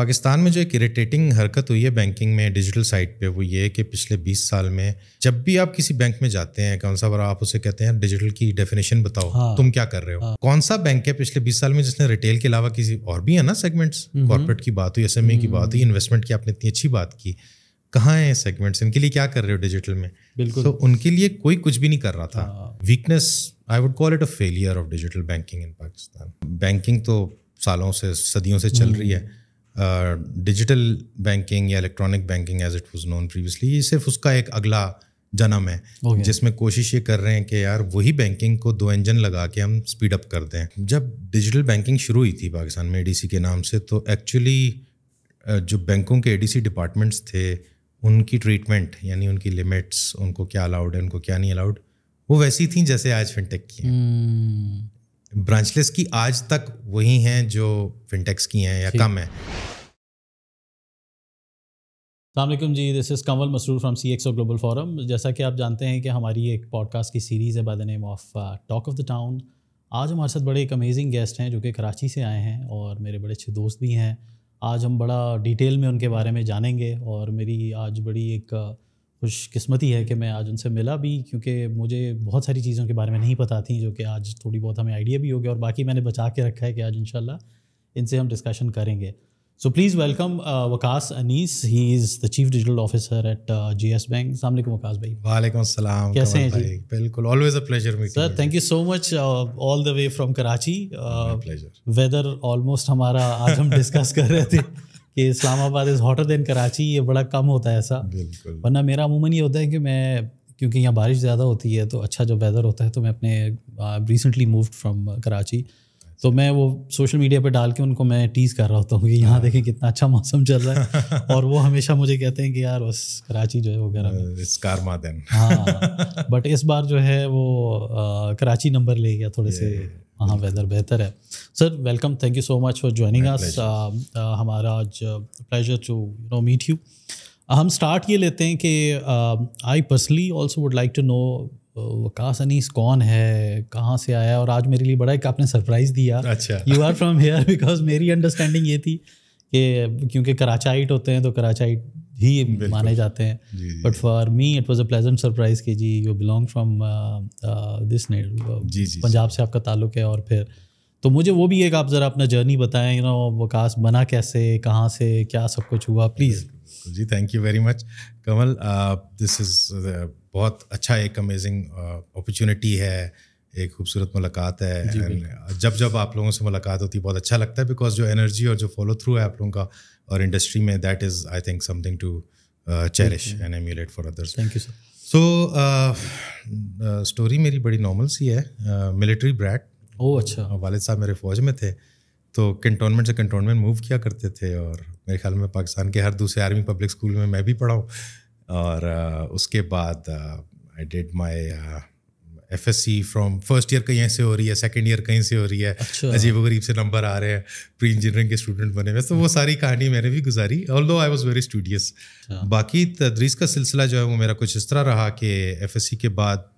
पाकिस्तान में जो एक इरिटेटिंग हरकत हुई है बैंकिंग में डिजिटल साइट पे वो ये कि पिछले 20 साल में जब भी आप किसी बैंक में जाते हैं कौन सा बार आप उसे कहते हैं डिजिटल की डेफिनेशन बताओ हाँ, तुम क्या कर रहे हो हाँ, कौन सा बैंक है पिछले 20 साल में जिसने रिटेल के अलावा किसी और भी है ना सेगमेंट्स कॉर्पोरेट की बात हुई एस की बात हुई इन्वेस्टमेंट हम्म। की आपने इतनी अच्छी बात की कहाँ हैं सेगमेंट्स इनके लिए क्या कर रहे हो डिजिटल में बिल्कुल तो उनके लिए कोई कुछ भी नहीं कर रहा था weakness I would call it a failure of digital banking in Pakistan banking तो सालों से सदियों से चल हम्म। रही है डिजिटल uh, बैंकिंग या electronic banking as it was known previously ये सिर्फ उसका एक अगला जन्म है okay. Oh, जिसमें कोशिश ये कर रहे हैं कि यार वही बैंकिंग को दो इंजन लगा के हम स्पीड अप कर दें जब डिजिटल बैंकिंग शुरू हुई थी पाकिस्तान में एडीसी के नाम से तो एक्चुअली uh, जो बैंकों के एडीसी डिपार्टमेंट्स थे उनकी ट्रीटमेंट यानी उनकी लिमिट्स उनको क्या अलाउड है उनको क्या नहीं अलाउड वो वैसी थी जैसे आज फिनटेक की hmm. ब्रांचलेस की आज तक वही हैं जो फिनटेक्स की हैं या कम है अलमेकम जी this is Kanwal Masroor from C XO global forum जैसा कि आप जानते हैं कि हमारी एक पॉडकास्ट की सीरीज़ है by the name of talk of the town आज हमारे साथ बड़े एक अमेजिंग गेस्ट हैं जो कि कराची से आए हैं और मेरे बड़े अच्छे दोस्त भी हैं आज हम बड़ा डिटेल में उनके बारे में जानेंगे और मेरी आज बड़ी एक uh, खुशकस्मती है कि मैं आज उनसे मिला भी क्योंकि मुझे बहुत सारी चीज़ों के बारे में नहीं पता थी जो कि आज थोड़ी बहुत हमें आइडिया भी हो गया और बाकी मैंने बचा के रखा है कि आज इनशाला इनसे हम डिस्कशन करेंगे so please welcome Waqas Anees he is the chief digital officer at G S bank सामने को वकास भाई वालेकुम सलाम कैसे हैं जी बिल्कुल always a pleasure sir thank you so much all the way from Karachi weather almost हमारा आज हम डिस्कस कर रहे थे कि Islamabad is hotter than Karachi ये बड़ा कम होता है ऐसा वरना मेरा अमूमन ये होता है कि मैं क्योंकि यहाँ बारिश ज़्यादा होती है तो अच्छा जब वेदर होता है तो मैं अपने रिसेंटली मूव फ्राम कराची तो मैं वो सोशल मीडिया पे डाल के उनको मैं टीज़ कर रहा होता हूँ कि यहाँ हाँ। देखें कितना अच्छा मौसम चल रहा है और वो हमेशा मुझे कहते हैं कि यार बस कराची जो है वो गर्म हाँ बट इस बार जो है वो आ, कराची नंबर ले गया थोड़े से हाँ वेदर बेहतर है sir welcome thank you so much for joining us हमारा आज pleasure to know meet you हम स्टार्ट ये लेते हैं कि I personally also would like to know Waqas तो अनीस कौन है कहाँ से आया और आज मेरे लिए बड़ा एक आपने सरप्राइज़ दिया अच्छा you are from here because मेरी अंडरस्टैंडिंग ये थी कि क्योंकि कराचाइट होते हैं तो कराचाइट ही माने जाते हैं but for me it was a pleasant surprise कि जी यू बिलोंग फ्राम दिस ने पंजाब से आपका ताल्लुक है और फिर तो मुझे वो भी एक आप ज़रा अपना जर्नी बताएं यू नो वकास बना कैसे कहाँ से क्या सब कुछ हुआ प्लीज़ जी thank you very much Kamal this uh, is बहुत अच्छा एक अमेजिंग अपॉर्चुनिटी uh, है एक खूबसूरत मुलाकात है जब जब आप लोगों से मुलाकात होती है बहुत अच्छा लगता है बिकॉज जो एनर्जी और जो फॉलो थ्रू है आप लोगों का और इंडस्ट्री में that is I think something to cherish and emulate for others thank you sir so story मेरी बड़ी नॉर्मल सी है मिलिट्री ब्रैड ओ अच्छा uh, वाले साहब मेरे फौज में थे तो कंटोनमेंट से कंटोनमेंट मूव किया करते थे और मेरे ख्याल में पाकिस्तान के हर दूसरे आर्मी पब्लिक स्कूल में मैं भी पढ़ाऊँ और uh, उसके बाद I did my F S C from first year कहीं से हो रही है सेकेंड ईयर कहीं से हो रही है अच्छा। अजीब गरीब से नंबर आ रहे हैं प्री इंजीनियरिंग के स्टूडेंट बने हुए तो वो सारी कहानी मैंने भी गुजारी ऑल दो आई वॉज वेरी स्टूडियस बाकी तदरीस का सिलसिला जो है वो मेरा कुछ इस तरह रहा कि एफ एस सी के बाद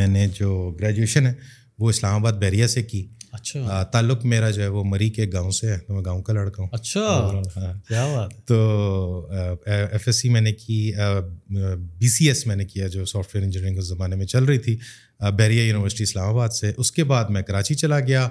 मैंने जो ग्रेजुएशन है वो इस्लामाबाद बहरिया से की अच्छा ताल्लुक मेरा जो है वो मरी के गांव से है तो मैं गांव का लड़का हूँ अच्छा हाँ, हाँ। क्या बात तो एफ एस सी मैंने की बी सी एस मैंने किया जो सॉफ्टवेयर इंजीनियरिंग उस ज़माने में चल रही थी बैरिया यूनिवर्सिटी इस्लामाबाद से उसके बाद मैं कराची चला गया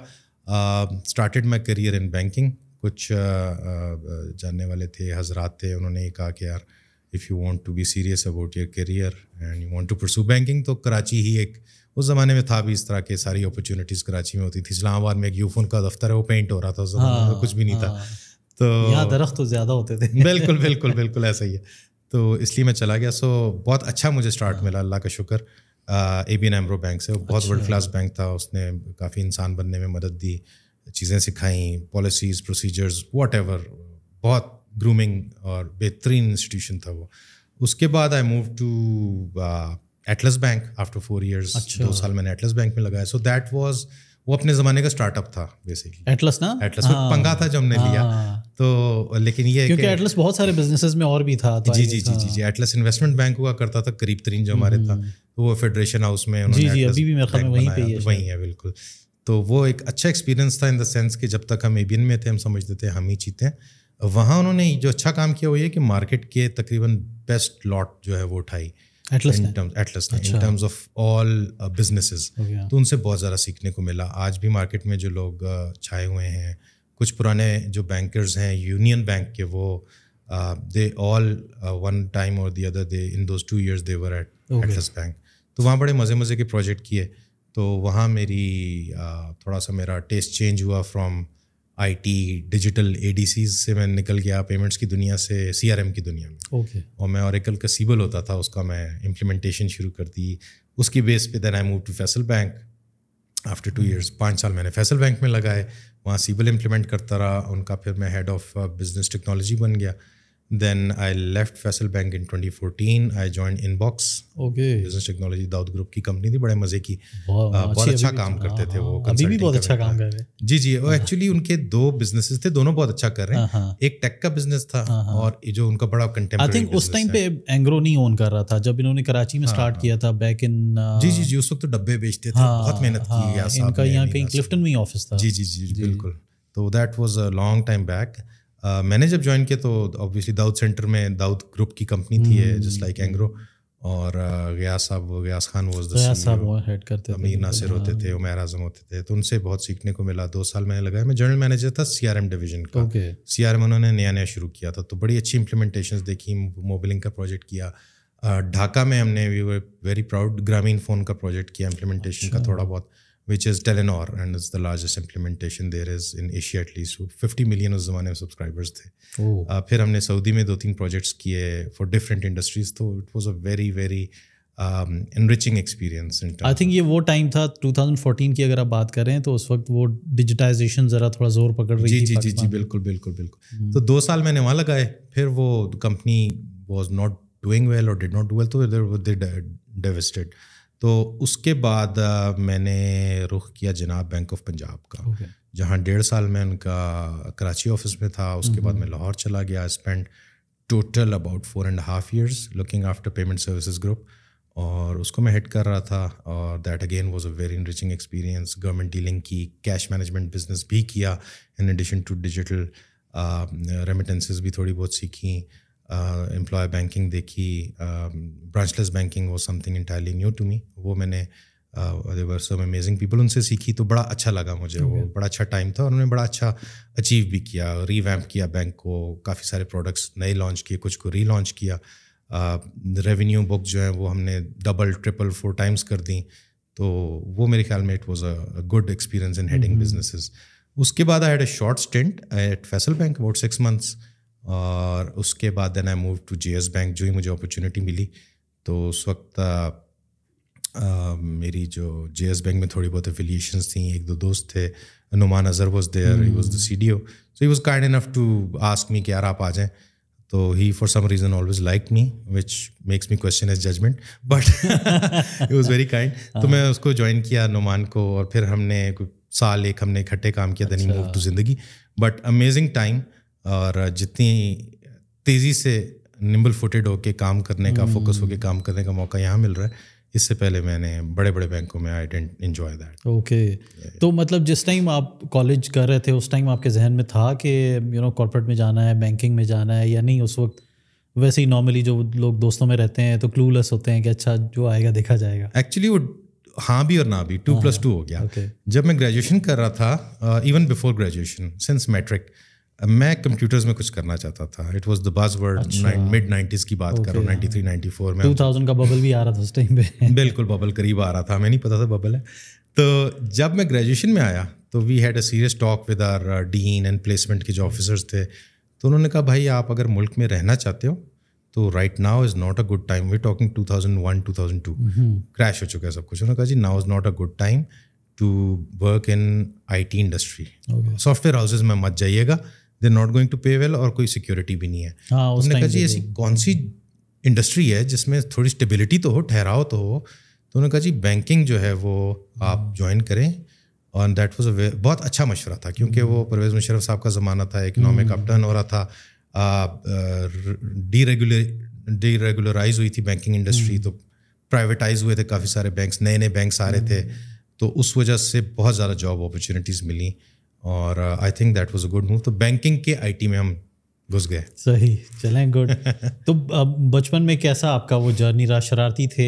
started my career in banking कुछ जानने वाले थे हजरात थे उन्होंने ये कहा कि यार if you want to be serious about your career and you want to pursue banking तो कराची ही एक उस ज़माने में था भी इस तरह के सारी अपॉर्चुनिटीज़ कराची में होती थी इस्लामाबाद में एक यूफोन का दफ्तर है वो पेंट हो रहा था उस जमाने में तो कुछ भी नहीं था हाँ, हाँ। तो दरख्त तो ज़्यादा होते थे बिल्कुल बिल्कुल बिल्कुल ऐसा ही है तो इसलिए मैं चला गया सो बहुत अच्छा मुझे स्टार्ट हाँ। मिला अल्लाह का शुक्र A B N AMRO bank से बहुत वर्ल्ड क्लास बैंक था उसने काफ़ी इंसान बनने में मदद दी चीज़ें सिखाई पॉलिसीज़ प्रोसीजर्स वॉट बहुत ग्रूमिंग और बेहतरीन इंस्टीट्यूशन था वो उसके बाद I move to Atlas bank after four years दो साल मैंने एटलस बैंक में लगाया सो दैट वाज वो अपने जमाने का स्टार्टअप था बेसिकली एटलस ना एटलस हाँ, पंगा था जो हमने हाँ, लिया तो लेकिन ये क्योंकि एटलस बहुत सारे बिजनेसेस में और भी था तो जी, हाँ। जी, जी जी जी एटलस इन्वेस्टमेंट बैंक हुआ करता था करीब तरीन जो हमारे था हम्म। तो वो फेडरेशन हाउस में उन्होंने जी जी अभी भी मेरे वहीं पे है वहीं है बिल्कुल तो वो एक अच्छा एक्सपीरियंस था इन द सेंस कि जब तक हम एबियन में थे हम समझते थे हम ही जीते हैं वहाँ उन्होंने जो अच्छा काम किया वो ये कि मार्केट के तकरीबन बेस्ट लॉट जो है वो उठाई Atlas in terms of all business तो उनसे बहुत ज़्यादा सीखने को मिला आज भी मार्केट में जो लोग uh, छाए हुए हैं कुछ पुराने जो बैंकर्स हैं यूनियन बैंक के वो दे ऑल वन टाइम और the other they in those two years they were at Atlas bank तो वहाँ बड़े मज़े मज़े के प्रोजेक्ट किए तो वहाँ मेरी uh, थोड़ा सा मेरा टेस्ट चेंज हुआ फ्रॉम आईटी डिजिटल एडीसी से मैं निकल गया पेमेंट्स की दुनिया से सीआरएम की दुनिया में ओके okay. और मैं औरकल का सीबल होता था उसका मैं इम्प्लीमेंटेशन शुरू कर दी उसकी बेस पे then I move to Faysal bank after two years पाँच साल मैंने फैसल बैंक में लगाए वहाँ सीबल इम्प्लीमेंट करता रहा उनका फिर मैं हेड ऑफ बिजनेस टेक्नोलॉजी बन गया Then I left Faisal Bank in 2014. I joined Inbox. Okay business technology Dawood group की कंपनी थी बड़े मजे की बहुत अच्छा काम करते थे वो हाँ, अभी भी बहुत अच्छा काम कर रहे हैं जी जी वो एक्चुअली हाँ। उनके दो बिजनेसेस थे दोनों बहुत अच्छा कर रहे हैं हाँ, एक टेक का बिजनेस था और जो उनका बड़ा कंटेम्प्रेरी आई थिंक उस टाइम पे एंग्रो नहीं ओन कर रहा था जब इन्होंने कराची में स्टार्ट किया था बैक इन जी जी जी उस वक्त तो डब्बे बेचते थे बहुत मेहनत की यहाँ कहीं क्लिफ्टन में ऑफिस था जी जी जी बिल्कुल तो that was a long time back मैंने जब ज्वाइन किया तो ऑब्वियसली दाऊद सेंटर में दाऊद ग्रुप की कंपनी थी है जस्ट लाइक एंग्रो और गया साहब गयास खान e वो हेड करते अमीर नासिर होते थे उमैर आजम होते थे तो उनसे बहुत सीखने को मिला दो साल मैंने लगाया मैं जनरल मैनेजर था सी आर एम डिवीजन का सी आर एम उन्होंने नया नया शुरू किया था तो बड़ी अच्छी इंप्लीमेंटेशन देखी मोबिलिंग का प्रोजेक्ट किया ढाका में हमने we very proud Grameen phone का प्रोजेक्ट किया इम्प्लीमेंटेशन का अच्छा। थोड़ा बहुत which is Telenor, and it's the largest implementation there is in Asia at least. 50 million उस ज़माने में सब्सक्राइबर्स थे oh. uh, फिर हमने सऊदी में दो तीन प्रोजेक्ट्स किए फॉर डिफरेंट इंडस्ट्रीज तो it was a very very enriching experience I think ये वो टाइम था 2014 की अगर आप बात करें तो उस वक्त वो डिजिटाइजेशन ज़रा थोड़ा जोर पकड़ रही जी, थी जी जी जी बिल्कुल बिल्कुल बिल्कुल hmm. तो दो साल मैंने वहाँ लगाए फिर वो company was not doing well और डिड नॉट डू वेल तो देर डेविस्टेड तो उसके बाद मैंने रुख किया जनाब बैंक ऑफ पंजाब का जहाँ डेढ़ साल मैं उनका कराची ऑफिस में था उसके बाद मैं लाहौर चला गया spend total about four and half years looking after payment services group और उसको मैं हेड कर रहा था और that again was a very enriching experience government dealing की कैश मैनेजमेंट बिजनेस भी किया in addition to digital remittances भी थोड़ी बहुत सीखी एम्प्लॉय uh, बैंकिंग देखी ब्रांचलेस बैंकिंग वो something entirely new to me वो मैंने देवर सम अमेजिंग पीपल उनसे सीखी तो बड़ा अच्छा लगा मुझे okay. वो बड़ा अच्छा टाइम था और उन्होंने बड़ा अच्छा अचीव भी किया रीवैम्प किया बैंक को काफ़ी सारे प्रोडक्ट्स नए लॉन्च किए कुछ को री लॉन्च किया रेवेन्यू uh, बुक जो है वो हमने डबल ट्रिपल फोर टाइम्स कर दी तो वो मेरे ख्याल में it was a good experience in heading businesses उसके बाद I had a short stint at Faysal bank about six months और उसके बाद then I move to J bank जो ही मुझे अपॉर्चुनिटी मिली तो उस वक्त आ, मेरी जो जे बैंक में थोड़ी बहुत एफिलिएशन थी एक दो दोस्त थे Noman Azhar was there he was the C D O so he was kind enough to ask me कि यार आप आ जाएँ तो he for some reason always like me which makes me question his judgement but he was very kind तो हाँ। मैं उसको ज्वाइन किया नुमान को और फिर हमने साल एक हमने इकट्ठे काम किया then he move to Zindigi but amazing time और जितनी तेज़ी से निम्बल फुटेड होके काम करने का फोकस हम्म। होके काम करने का मौका यहाँ मिल रहा है इससे पहले मैंने बड़े बड़े बैंकों में I didn't enjoy that okay तो मतलब जिस टाइम आप कॉलेज कर रहे थे उस टाइम आपके जहन में था कि यू नो कॉर्पोरेट में जाना है बैंकिंग में जाना है या नहीं उस वक्त वैसे ही नॉर्मली जो लोग दोस्तों में रहते हैं तो क्लूलेस होते हैं कि अच्छा जो आएगा देखा जाएगा एक्चुअली वो हाँ भी और ना भी टू प्लस टू हो गया okay. जब मैं ग्रेजुएशन कर रहा था even before graduation since matric मैं कंप्यूटर्स में कुछ करना चाहता था it was the word mid nineties की बात okay, करो नाइन्टी थ्री नाइन्टी फोर में टू थाउजेंड का बबल भी आ रहा था उस टाइम पे बिल्कुल बबल करीब आ रहा था हमें नहीं पता था बबल है तो जब मैं ग्रेजुएशन में आया तो we had a serious talk with our dean and placement के जो ऑफिसर्स थे तो उन्होंने कहा भाई आप अगर मुल्क में रहना चाहते हो तो right now is not a good time we talking two thousand one two thousand two crash हो चुका है सब कुछ उन्होंने कहा जी now is not a good time to work in I T industry software houses में मत जाइएगा they not going to pay well और कोई सिक्योरिटी भी नहीं है हमने हाँ, कहा जी ऐसी तो- कौन सी इंडस्ट्री है जिसमें थोड़ी स्टेबिलिटी तो हो ठहराव तो हो तो उन्होंने कहा जी बैंकिंग जो है वो आप ज्वाइन हम्म। करें और दैट वॉज अ बहुत अच्छा मशवरा था क्योंकि हम्म। वो परवेज़ मुशरफ साहब का ज़माना था इकनॉमिक हम्म। अपटर्न हो रहा था डी रेगुल डी रेगुलराइज हुई थी बैंकिंग इंडस्ट्री तो प्राइवेटाइज हुए थे काफ़ी सारे बैंक्स नए नए बैंक्स आ रहे थे तो उस वजह से बहुत ज़्यादा जॉब अपॉर्चुनिटीज़ मिली और I think that was a good move तो बैंकिंग के आईटी में हम घुस गए सही चलें गुड तो uh, बचपन में कैसा आपका वो जर्नी रहा शरारती थे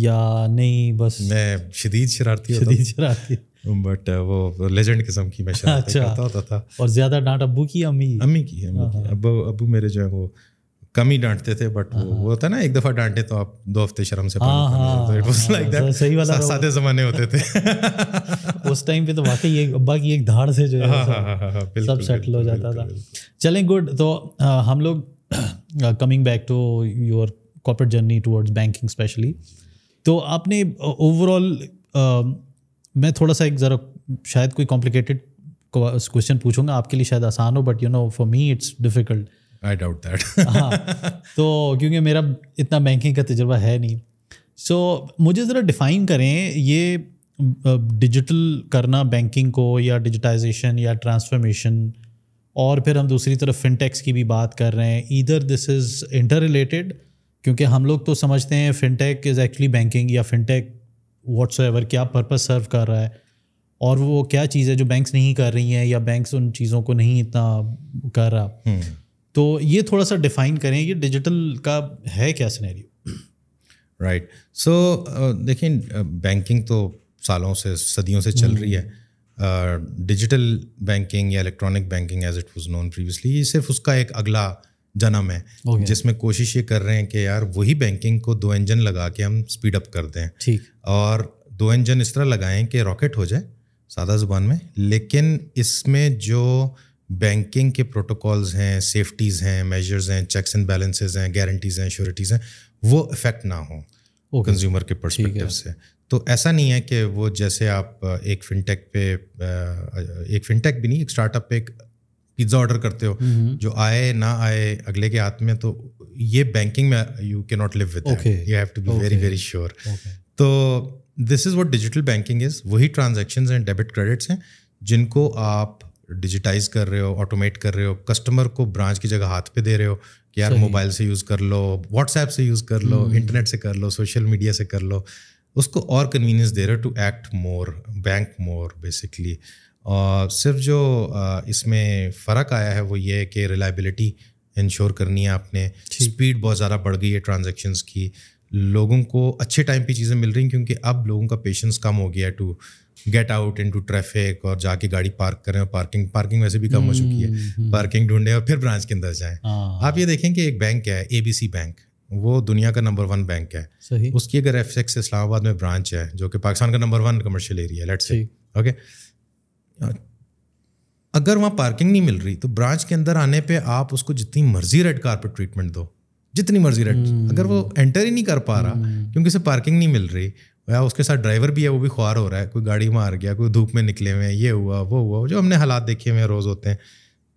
या नहीं बस मैं शदीद शरारती शदीद शरारती बट uh, वो लेजेंड किस्म की मैं शरारत अच्छा। करता होता था और ज़्यादा डांट अब्बू की अम्मी अम्मी की अम्मी की हाँ, हाँ। अब्बू अब्बू मेरे जो है वो कम ही डांटते थे बट वो होता हाँ। है ना एक दफा डांटे तो आप दो हफ्ते शर्म से हाँ, हाँ, सही वाला सादे जमाने होते थे उस टाइम पे तो वाकई एक अब्बा की एक धाड़ से जो है सब सेटल हो जाता था चलें गुड तो हम लोग coming back to your corporate journey towards banking specially तो आपने ओवरऑल मैं थोड़ा सा एक ज़रा शायद कोई कॉम्प्लिकेटेड क्वेश्चन पूछूंगा आपके लिए शायद आसान हो but you know for me it's difficult I doubt that तो क्योंकि मेरा इतना बैंकिंग का तजर्बा है नहीं सो so, मुझे ज़रा डिफ़ाइन करें ये डिजिटल करना बैंकिंग को या डिजिटाइजेशन या ट्रांसफॉर्मेशन और फिर हम दूसरी तरफ फिनटेक्स की भी बात कर रहे हैं इधर दिस इज़ इंटर रिलेटेड क्योंकि हम लोग तो समझते हैं फिनटेक इज़ एक्चुअली बैंकिंग या फिनटेक वॉट्स एवर क्या पर्पज़ सर्व कर रहा है और वो क्या चीज़ है जो बैंक्स नहीं कर रही हैं या बैंक्स उन चीज़ों को नहीं इतना कर रहा हम्म। तो ये थोड़ा सा डिफाइन करें ये डिजिटल का है क्या सिनेरियो राइट सो देखिए बैंकिंग uh, तो सालों से सदियों से चल रही है डिजिटल हम्म। बैंकिंग uh, या electronic banking as it was known previously ये सिर्फ उसका एक अगला जन्म है okay. Oh, जिसमें कोशिश ये कर रहे हैं कि यार वही बैंकिंग को दो इंजन लगा के हम स्पीड अप कर दें ठीक और दो इंजन इस तरह लगाएं कि रॉकेट हो जाए सादा जुबान में लेकिन इसमें जो बैंकिंग के प्रोटोकॉल्स हैं सेफ्टीज़ हैं मेजर्स हैं चेक्स एंड बैलेंसेज हैं गारंटीज़ हैं श्योरिटीज़ हैं वो इफेक्ट ना हो कंज्यूमर के परस्पेक्टिव से तो ऐसा नहीं है कि वो जैसे आप एक फिनटेक पे एक फिनटेक भी नहीं एक स्टार्टअप पे एक पिज्ज़ा ऑर्डर करते हो हम्म, हम्म। जो आए ना आए अगले के हाथ में तो ये बैंकिंग में you can not live with you have to be very very sure तो this is what digital banking is वही ट्रांजेक्शन हैं डेबिट क्रेडिट्स हैं जिनको आप डिजिटाइज कर रहे हो ऑटोमेट कर रहे हो कस्टमर को ब्रांच की जगह हाथ पे दे रहे हो कि यार मोबाइल से यूज़ कर लो व्हाट्सएप से यूज़ कर लो हम्म। इंटरनेट से कर लो सोशल मीडिया से कर लो उसको और कन्वीनियंस दे रहे हो to act more bank more basically और सिर्फ जो इसमें फ़र्क आया है वो ये है कि रिलायबिलिटी इंश्योर करनी है आपने स्पीड बहुत ज़्यादा बढ़ गई है ट्रांजेक्शन्स की लोगों को अच्छे टाइम पे चीज़ें मिल रही क्योंकि अब लोगों का पेशेंस कम हो गया है to get out to traffic और जाके गाड़ी पार्क करें और पार्किंग पार्किंग वैसे भी कम हो चुकी है पार्किंग हम्म, हम्म, हम्म। ढूंढें और फिर ब्रांच के अंदर जाएं हाँ। आप ये देखें कि एक बैंक है सी बैंक वो दुनिया का नंबर वन बैंक है सही। उसकी अगर एफ एक्स इस्लामाबाद में ब्रांच है जो कि पाकिस्तान का number one commercial area let's say okay अगर वहाँ पार्किंग नहीं मिल रही तो ब्रांच के अंदर आने पे आप उसको जितनी मर्जी रेड कारपेट ट्रीटमेंट दो जितनी मर्जी रेड अगर वो एंटर ही नहीं कर पा रहा क्योंकि उसे पार्किंग नहीं मिल रही या उसके साथ ड्राइवर भी है वो भी ख्वार हो रहा है कोई गाड़ी मार गया कोई धूप में निकले हुए हैं ये हुआ वो हुआ जो हमने हालात देखे हुए हैं रोज़ होते हैं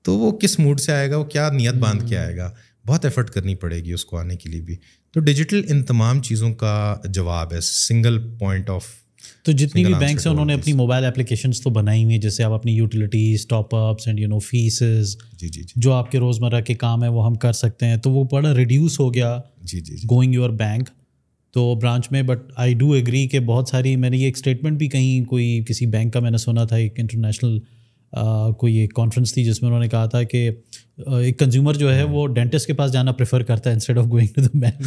तो वो किस मूड से आएगा वो क्या नीयत बांध के हम्म। आएगा बहुत एफर्ट करनी पड़ेगी उसको आने के लिए भी तो डिजिटल इन तमाम चीज़ों का जवाब है सिंगल पॉइंट ऑफ तो जितनी भी बैंक है उन्होंने अपनी मोबाइल एप्लीकेशंस तो बनाई हुई है जैसे आप अपनी utilities top ups and you know fees जी जी जो आपके रोज़मर्रा के काम है वो हम कर सकते हैं तो वो बड़ा रिड्यूस हो गया जी जी गोइंग योर बैंक तो ब्रांच में बट आई डू एग्री कि बहुत सारी मैंने ये एक स्टेटमेंट भी कहीं कोई किसी बैंक का मैंने सुना था एक इंटरनेशनल कोई एक कॉन्फ्रेंस थी जिसमें उन्होंने कहा था कि एक कंज्यूमर जो है वो डेंटिस्ट hmm. के पास जाना प्रेफर करता है instead of going to the bank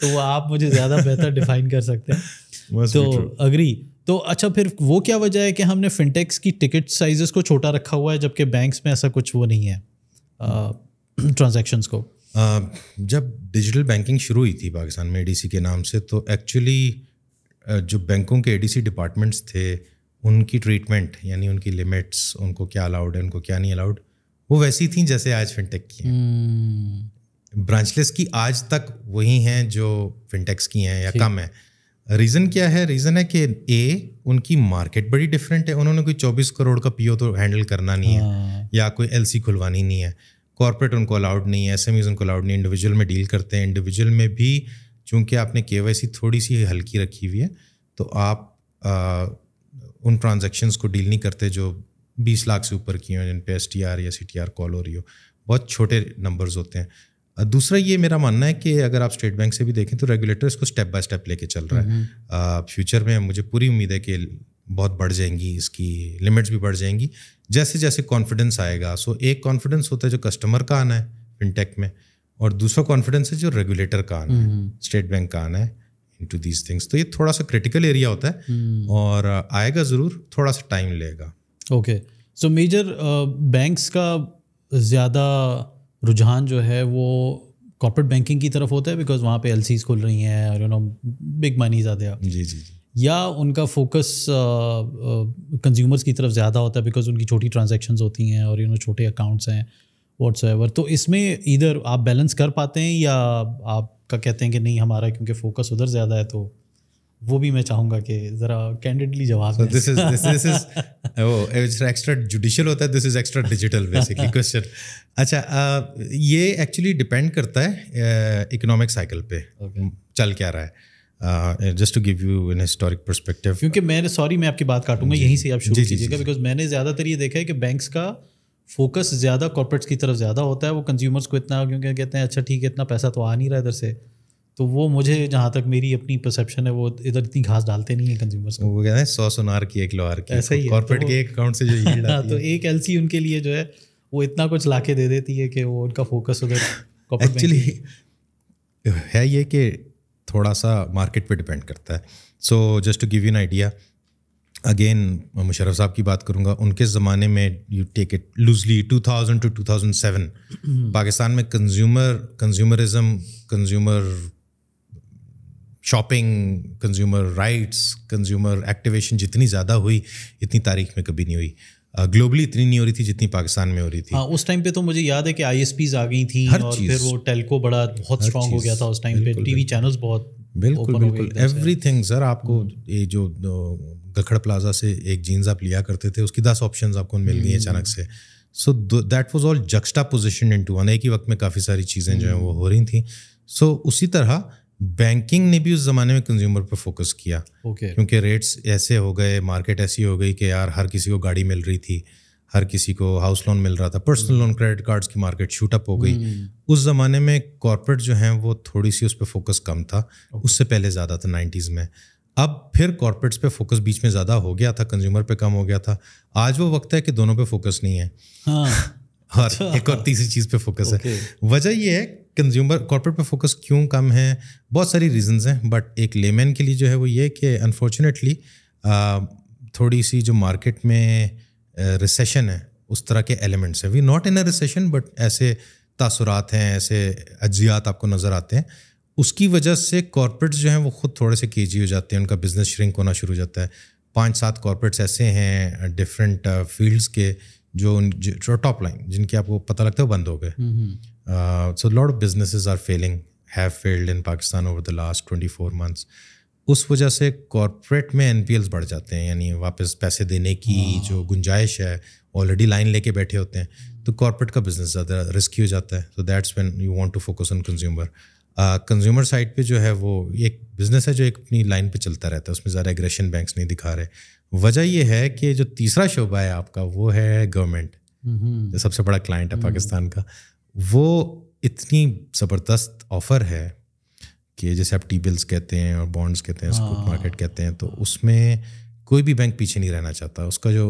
तो वो आप मुझे ज़्यादा बेहतर डिफाइन कर सकते हैं तो अग्री तो अच्छा फिर वो क्या वजह है कि हमने फिनटेक्स की टिकट साइजेस को छोटा रखा हुआ है जबकि बैंक्स में ऐसा कुछ वो नहीं है ट्रांजेक्शन्स को जब डिजिटल बैंकिंग शुरू हुई थी पाकिस्तान में एडीसी के नाम से तो एक्चुअली जो बैंकों के एडीसी डिपार्टमेंट्स थे उनकी ट्रीटमेंट यानी उनकी लिमिट्स उनको क्या अलाउड है उनको क्या नहीं अलाउड वो वैसी थी जैसे आज फिनटेक की हम्म। hmm. ब्रांचलेस की आज तक वही हैं जो फिनटेक्स की हैं या कम है रीज़न क्या है रीज़न है कि ए उनकी मार्केट बड़ी डिफरेंट है उन्होंने कोई 24 करोड़ का पीओ तो हैंडल करना नहीं है हाँ। या कोई एलसी खुलवानी नहीं है कॉरपोरेट उनको अलाउड नहीं है एस उनको अलाउड नहीं इंडिविजुअल में डील करते हैं इंडिविजुअल में भी चूँकि आपने के थोड़ी सी हल्की रखी हुई है तो आप आ, उन ट्रांजेक्शन्स को डील नहीं करते जो बीस लाख से ऊपर की हों जिन पे एस या सी कॉल हो रही हो बहुत छोटे नंबर्स होते हैं दूसरा ये मेरा मानना है कि अगर आप स्टेट बैंक से भी देखें तो रेगुलेटर इसको स्टेप बाय स्टेप लेके चल रहा है आ, हम्म, फ्यूचर हम्म। में मुझे पूरी उम्मीद है कि बहुत बढ़ जाएंगी इसकी लिमिट्स भी बढ़ जाएंगी जैसे जैसे कॉन्फिडेंस आएगा सो एक कॉन्फिडेंस होता है जो कस्टमर का आना है फिनटेक में और दूसरा कॉन्फिडेंस है जो रेगुलेटर का आना है स्टेट हम्म। बैंक का आना है इन टू दीज थिंग्स तो ये थोड़ा सा क्रिटिकल एरिया होता है हम्म। और आएगा ज़रूर थोड़ा सा टाइम लेगा ओके सो मेजर बैंक्स का ज़्यादा रुझान जो है वो कॉर्पोरेट बैंकिंग की तरफ होता है बिकॉज वहाँ पे एल खुल रही हैं और यू नो बिग मनी आते जी जी जी या उनका फोकस कंज्यूमर्स uh, uh, की तरफ ज़्यादा होता है बिकॉज उनकी छोटी ट्रांजेक्शन होती हैं और यू नो छोटे अकाउंट्स हैं एवर तो इसमें इधर आप बैलेंस कर पाते हैं या आपका कहते हैं कि नहीं हमारा क्योंकि फोकस उधर ज़्यादा है तो वो भी मैं चाहूँगा कि ज़रा कैंडिडली जवाब एक्स्ट्रा जुडिशल होता है this is extra digital basically question अच्छा uh, ये एक्चुअली डिपेंड करता है इकोनॉमिक साइकिल पे चल क्या रहा है just to give you in historic perspective क्योंकि मैंने सॉरी मैं आपकी बात काटूंगा यहीं से आप शुरू कीजिएगा बिकॉज मैंने ज़्यादातर ये देखा है कि बैंक्स का फोकस ज़्यादा कॉर्पोरेट्स की तरफ ज़्यादा होता है वो कंज्यूमर्स को इतना क्योंकि कहते हैं अच्छा ठीक है इतना पैसा तो आ नहीं रहा इधर से तो वो मुझे जहाँ तक मेरी अपनी परसेप्शन है वो इधर इतनी घास डालते नहीं है कंज्यूमर्स वो कहते हैं सौ सोनार की एक लोहार की ऐसा ही कॉर्पोरेट के अकाउंट से जो यील्ड आती तो एक एलसी उनके लिए जो है वो इतना कुछ लाके दे देती है कि वो उनका फोकस उधर एक्चुअली है ये कि थोड़ा सा मार्केट पे डिपेंड करता है so just to give you an idea again Musharraf साहब की बात करूँगा उनके ज़माने में you take it loosely 2000 to two seven Pakistan में consumer consumerism consumer shopping consumer rights consumer activation जितनी ज़्यादा हुई इतनी तारीख में कभी नहीं हुई ग्लोबली इतनी नहीं हो रही थी जितनी पाकिस्तान में हो रही थी हाँ, उस टाइम पे तो मुझे याद है कि आई आ गई थी और फिर वो टेलको बड़ा बहुत स्ट्रांग हो गया था उस टाइम पे टीवी चैनल्स बहुत बिल्कुल बिल्कुल एवरी थिंग सर आपको हम्म। ये जो गखड़ प्लाजा से एक जीन्स आप लिया करते थे उसकी दस ऑप्शन आपको मिल गई हम्म। अचानक से so that was all juxtaposition into one एक ही वक्त में काफ़ी सारी चीज़ें जो हैं वो हो रही थी सो उसी तरह बैंकिंग ने भी उस ज़माने में कंज्यूमर पर फोकस किया okay. क्योंकि रेट्स ऐसे हो गए मार्केट ऐसी हो गई कि यार हर किसी को गाड़ी मिल रही थी हर किसी को हाउस लोन मिल रहा था पर्सनल लोन क्रेडिट कार्ड्स की मार्केट शूट अप हो गई hmm. उस ज़माने में कॉरपोरेट जो हैं वो थोड़ी सी उस पर फोकस कम था okay. उससे पहले ज़्यादा था नाइन्टीज़ में अब फिर कॉरपोरेट्स पे फोकस बीच में ज़्यादा हो गया था कंज्यूमर पे कम हो गया था आज वो वक्त है कि दोनों पे फोकस नहीं है हाँ, और एक और तीसरी चीज़ पे फोकस है वजह यह है कंज्यूमर कॉर्पोरेट पर फोकस क्यों कम है बहुत सारी रीजंस हैं बट एक लेमैन के लिए जो है वो ये कि अनफॉर्चुनेटली थोड़ी सी जो मार्केट में रिसेशन है उस तरह के एलिमेंट्स हैं we not in a recession but ऐसे तासुरात हैं ऐसे अज्जियात आपको नज़र आते हैं उसकी वजह से कॉरपोरेट्स जो हैं वो खुद थोड़े से केजी हो जाते हैं उनका बिज़नेस श्रिंक होना शुरू हो जाता है पाँच सात कॉरपोरेट्स ऐसे हैं डिफरेंट फील्ड्स के जो, उन टॉप लाइन जिनके आपको पता लगता है वो बंद हो गए hmm, hmm. So lot of lot are failing have failed in Pakistan over the last twenty four months उस वजह से कॉरपोरेट में एन बढ़ जाते हैं यानी वापस पैसे देने की हाँ। जो गुंजाइश है ऑलरेडी लाइन लेके बैठे होते हैं तो कॉरपोरेट का बिजनेस ज़्यादा रिस्की हो जाता है तो that's when you want to focus on consumer consumer side पे जो है वो एक बिज़नेस है जो एक अपनी लाइन पे चलता रहता है उसमें ज़्यादा एग्रेशन बैंक्स नहीं दिखा रहे वजह यह है कि जो तीसरा शोबा है आपका वो है गवर्नमेंट हम्म। सबसे बड़ा क्लाइंट है हम्म। पाकिस्तान का वो इतनी ज़बरदस्त ऑफ़र है कि जैसे आप टी बिल्स कहते हैं और बॉन्ड्स कहते हैं स्टॉक मार्केट हाँ। कहते हैं तो उसमें कोई भी बैंक पीछे नहीं रहना चाहता उसका जो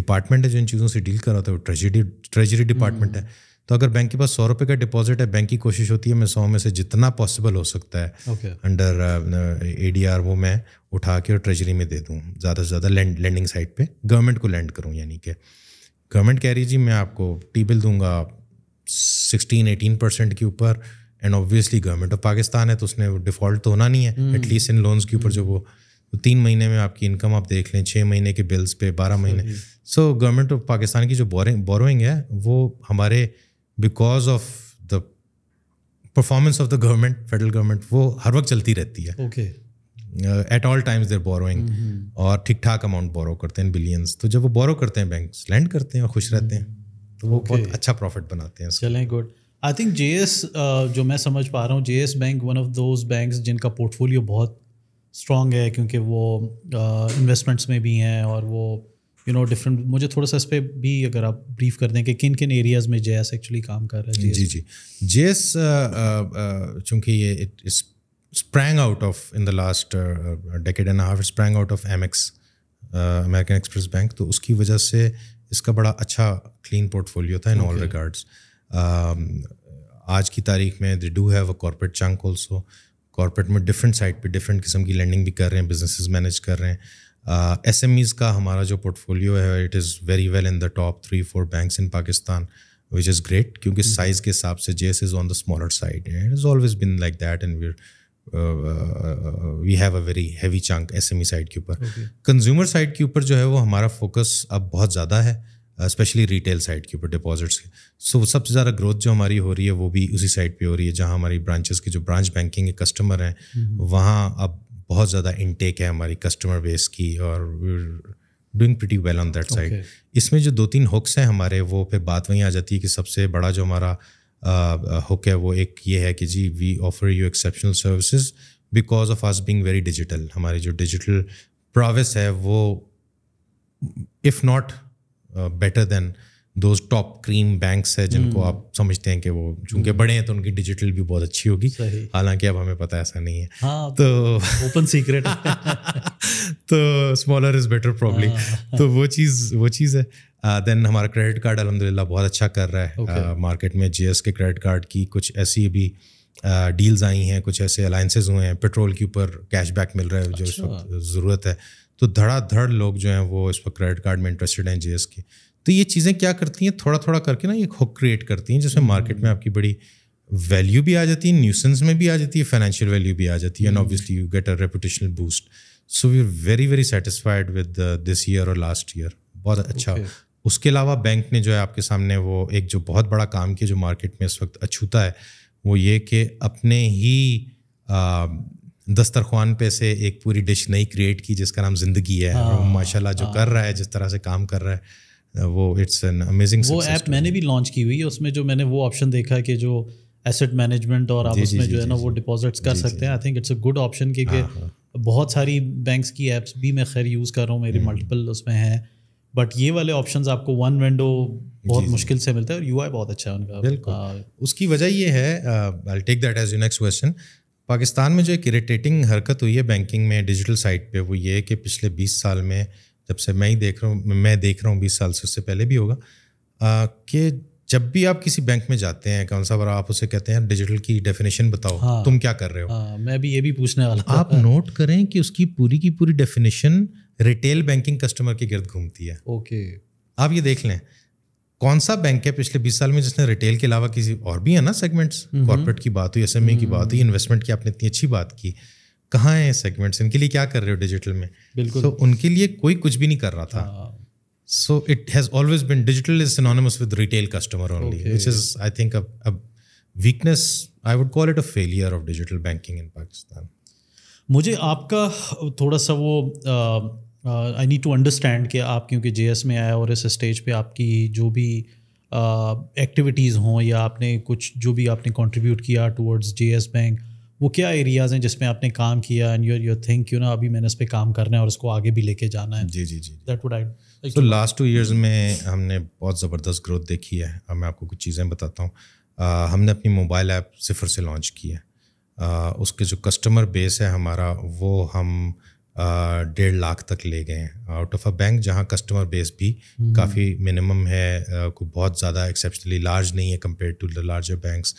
डिपार्टमेंट है जो इन चीज़ों से डील कर रहा था वो ट्रेजरी ट्रेजरी डिपार्टमेंट है हम्म। तो अगर बैंक के पास सौ रुपये का डिपॉजिट है बैंक की कोशिश होती है मैं सौ में से जितना पॉसिबल हो सकता है अंडर ए डी आर वो मैं उठा के और ट्रेजरी में दे दूँ ज़्यादा से ज़्यादा लैंड लैंडिंग साइड पर गवर्नमेंट को लैंड करूँ यानी कि गवर्नमेंट कह रही जी मैं आपको टी बिल दूंगा सिक्सटीन एटीन परसेंट के ऊपर and obviously government of Pakistan है तो उसने डिफॉल्ट तो होना नहीं है एटलीस्ट हम्म। इन लोन्स के ऊपर हम्म। जो वो तो तीन महीने में आपकी इनकम आप देख लें छः महीने के बिल्स पे बारह महीने सो गवर्नमेंट ऑफ पाकिस्तान की जो बोरिंग बोरोइंग है वो हमारे because of the performance of the government federal government वो हर वक्त चलती रहती है okay at all times they're borrowing और ठीक ठाक अमाउंट बोरो करते हैं बिलियंस तो जब वो बोरो करते हैं बैंक लैंड करते हैं और खुश रहते हैं तो वो okay. बहुत अच्छा प्रॉफिट बनाते हैं चलें गुड आई थिंक जे जो मैं समझ पा रहा हूँ J bank one of those bank जिनका पोर्टफोलियो बहुत स्ट्रॉन्ग है क्योंकि वो इन्वेस्टमेंट्स uh, में भी हैं और वो यू नो डिफरेंट मुझे थोड़ा सा इस पर भी अगर आप ब्रीफ कर दें कि किन किन एरियाज़ में जे एक्चुअली काम कर रहा है जी जी जे uh, uh, uh, चूँकि ये it sprang out of in the last decade and half sprang out of M X American Express bank तो उसकी वजह से इसका बड़ा अच्छा क्लीन पोर्टफोलियो था इन ऑल रिगार्ड्स आज की तारीख में they do have a corporate chunk also corporate में डिफरेंट साइड पे डिफरेंट किस्म की लैंडिंग भी कर रहे हैं बिजनेसेस मैनेज कर रहे हैं एस एम ईज़ का हमारा जो पोर्टफोलियो है it is very well in the top three four banks in Pakistan which is great क्योंकि साइज़ mm-hmm. के हिसाब से J S is on the smaller side it is always been like that and where we have a very heavy chunk S M E side के ऊपर consumer side के ऊपर जो है वो हमारा फोकस अब बहुत ज़्यादा है स्पेशली रिटेल साइड के ऊपर डिपॉजिट्स के सो सबसे ज़्यादा ग्रोथ जो हमारी हो रही है वो भी उसी साइड पे हो रही है जहाँ हमारी ब्रांचेस के जो ब्रांच बैंकिंग के कस्टमर हैं mm-hmm. वहाँ अब बहुत ज़्यादा इनटेक है हमारी कस्टमर बेस की और doing pretty well on that side इसमें जो दो तीन हुक्स हैं हमारे वो फिर बात वहीं आ जाती है कि सबसे बड़ा जो हमारा uh, हुक uh, uh, है वो एक ये है कि जी we offer you exceptional services because of as being very digital हमारी जो डिजिटल प्रावेस है वो इफ़ नॉट बेटर देन दो टॉप क्रीम बैंक्स है जिनको hmm. आप समझते हैं कि वो चूंकि बड़े हैं तो उनकी डिजिटल भी बहुत अच्छी होगी हालांकि अब हमें पता ऐसा नहीं है हाँ, तो ओपन सीक्रेट तो स्मॉलर इज बेटर प्रॉब्लम तो वो चीज़ वो चीज़ है देन uh, हमारा क्रेडिट कार्ड अलहमदिल्ला बहुत अच्छा कर रहा है okay. uh, मार्केट में जी के क्रेडिट कार्ड की कुछ ऐसी भी डील्स uh, आई हैं कुछ ऐसे अलाइंसेज हुए हैं पेट्रोल के ऊपर कैशबैक मिल रहा है अच्छा। जो इस अच्छा। वक्त ज़रूरत है तो धड़ाधड़ लोग जो हैं वो इस वक्त क्रेडिट कार्ड में इंटरेस्टेड हैं जी के तो ये चीज़ें क्या करती हैं थोड़ा थोड़ा करके ना ये हुक क्रिएट करती हैं जिसमें मार्केट में आपकी बड़ी वैल्यू भी आ जाती है न्यूसेंस में भी आ जाती है फाइनेंशियल वैल्यू भी आ जाती है and obviously you get a reputational boost so we are very very satisfied with this year और लास्ट ईयर बहुत अच्छा okay. उसके अलावा बैंक ने जो है आपके सामने वो एक जो बहुत बड़ा काम किया जो मार्केट में इस वक्त अछूता है वो ये कि अपने ही आ, दस्तरखान पे से एक पूरी डिश नई क्रिएट की जिसका नाम ज़िंदगी है हाँ, माशाल्लाह जो हाँ। कर रहा है जिस तरह से काम कर रहा है Uh, वो इट्स एन अमेजिंग वो ऐप मैंने भी लॉन्च की हुई है उसमें जो मैंने वो ऑप्शन देखा कि जो एसेट मैनेजमेंट और आप जी, उसमें जी, जो है ना वो डिपॉजिट्स कर जी, सकते हैं I think it's a good option क्योंकि बहुत सारी बैंक्स की एप्स भी मैं खैर यूज़ कर रहा हूँ मेरी मल्टीपल हम्म। उसमें हैं बट ये वाले ऑप्शंस आपको वन विंडो बहुत मुश्किल से मिलता है और यूआई बहुत अच्छा है उनका बिल्कुल हाँ। उसकी वजह ये है I take that as you next question Pakistan में जो एक इरिटेटिंग हरकत हुई है बैंकिंग में डिजिटल साइट पे वो ये कि पिछले बीस साल में जब से मैं ही देख रहा हूँ मैं देख रहा हूँ बीस साल से उससे पहले भी होगा कि जब भी आप किसी बैंक में जाते हैं कौन सा आप उसे कहते हैं डिजिटल की डेफिनेशन बताओ हाँ, तुम क्या कर रहे हो हाँ, मैं भी ये भी पूछने वाला आप नोट करें कि उसकी पूरी की पूरी डेफिनेशन रिटेल बैंकिंग कस्टमर के गिर्द घूमती है ओके आप ये देख लें कौन सा बैंक है पिछले बीस साल में जिसने रिटेल के अलावा किसी और भी है ना सेगमेंट्स हम्म, हम्म। कॉर्पोरेट की बात हुई एस की हम्म। बात हुई इन्वेस्टमेंट की आपने इतनी अच्छी बात की कहाँ हैं सेगमेंट्स इनके लिए क्या कर रहे हो डिजिटल में बिल्कुल तो उनके लिए कोई कुछ भी नहीं कर रहा था so it has always been digital is synonymous with retail customer only which is I think weakness I would call it a failure of digital banking in Pakistan मुझे आपका थोड़ा सा वो आई नीड टू अंडरस्टैंड कि आप क्योंकि जे में आया और इस स्टेज पे आपकी जो भी एक्टिविटीज़ uh, हों या आपने कुछ जो भी आपने कंट्रीब्यूट किया टुवर्ड्स जे बैंक वो क्या एरियाज़ हैं जिसमें आपने काम किया and your your think you ना अभी मैंने इस पर काम करना है और उसको आगे भी लेके जाना है जी जी जी दैट वुड आई तो लास्ट टू ईयर्स में हमने बहुत ज़बरदस्त ग्रोथ देखी है अब मैं आपको कुछ चीज़ें बताता हूँ हमने अपनी मोबाइल ऐप सिफर से लॉन्च की है आ, उसके जो कस्टमर बेस है हमारा वो हम डेढ़ लाख तक ले गए हैं out of hmm. A bank जहाँ कस्टमर बेस भी काफ़ी मिनिमम है कोई बहुत ज़्यादा एक्सेप्शनली लार्ज नहीं है compare to the larger banks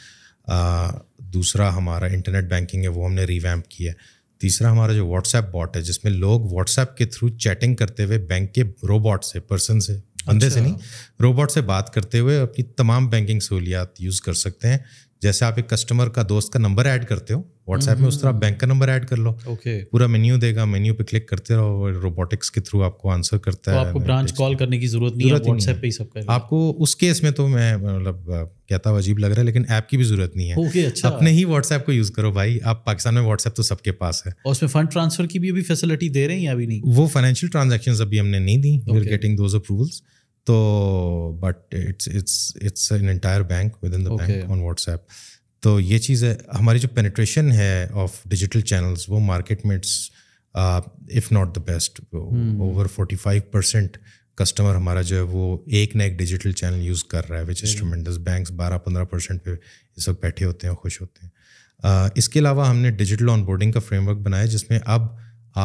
दूसरा हमारा इंटरनेट बैंकिंग है वो हमने रिवैम्प किया है तीसरा हमारा जो व्हाट्सएप बॉट है जिसमें लोग व्हाट्सएप के थ्रू चैटिंग करते हुए बैंक के रोबोट से पर्सन से अंधे अच्छा। से नहीं रोबोट से बात करते हुए अपनी तमाम बैंकिंग सहूलियात यूज़ कर सकते हैं जैसे आप एक कस्टमर का दोस्त का नंबर ऐड करते हो व्हाट्सएप में उस तरह बैंक का नंबर ऐड कर लो ओके पूरा मेन्यू देगा मेन्यू पे क्लिक करते रहो रोबोटिक्स के थ्रू आपको आंसर करता तो है आपको ब्रांच कॉल करने की जरूरत नहीं है व्हाट्सएप पे ही सब कर आपको उस केस में तो मैं मतलब कहता हूँ अजीब लग रहा है लेकिन ऐप की भी जरूरत नहीं है okay, अच्छा। अपने ही व्हाट्सएप को यूज करो भाई आप पाकिस्तान में व्हाट्सएप तो सबके पास है और उसमें फंड ट्रांसफर की भी अभी फैसिलिटी दे रहे हैं अभी नहीं वो फाइनेंशियल ट्रांजेक्शन अभी हमने नहीं दी we are getting those approvals तो but it's it's it's an entire bank within the bank on WhatsApp तो ये चीज़ है हमारी जो पेनिट्रेशन है ऑफ डिजिटल चैनल्स वो मार्केट में it's if not the best over forty five percent customer हमारा जो है वो एक ना एक डिजिटल चैनल यूज़ कर रहा है विच इज बैंक बारह पंद्रह परसेंट पे इस वक्त बैठे होते हैं खुश होते हैं uh, इसके अलावा हमने डिजिटल ऑनबोर्डिंग का फ्रेमवर्क बनाया जिसमें अब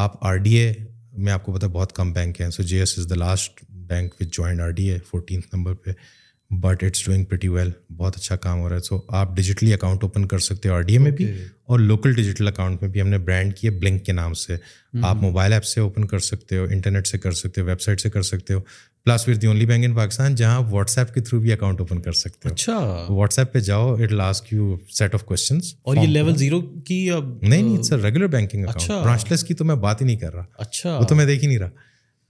आप आर डी ए में आपको पता बहुत कम बैंक हैं so J S is the last bank which join R D है फोर्टीन नंबर पे but it's doing pretty well बहुत अच्छा काम हो रहा है सो so, आप डिजिटली अकाउंट ओपन कर सकते हो आर डी ए में भी और लोकल डिजिटल अकाउंट में भी हमने ब्रांड किए ब्लिंक के नाम से mm-hmm. आप मोबाइल ऐप से ओपन कर सकते हो इंटरनेट से कर सकते हो वेबसाइट से कर सकते हो plus with the only bank in Pakistan जहाँ आप व्हाट्सएप के थ्रू भी अकाउंट ओपन कर सकते हो अच्छा व्हाट्सएप तो पे जाओ it last you set of question और ये लेवल जीरो की अब uh, नहीं नहीं sir regular banking account branchless की तो मैं बात ही नहीं कर रहा अच्छा वो तो मैं देख ही नहीं रहा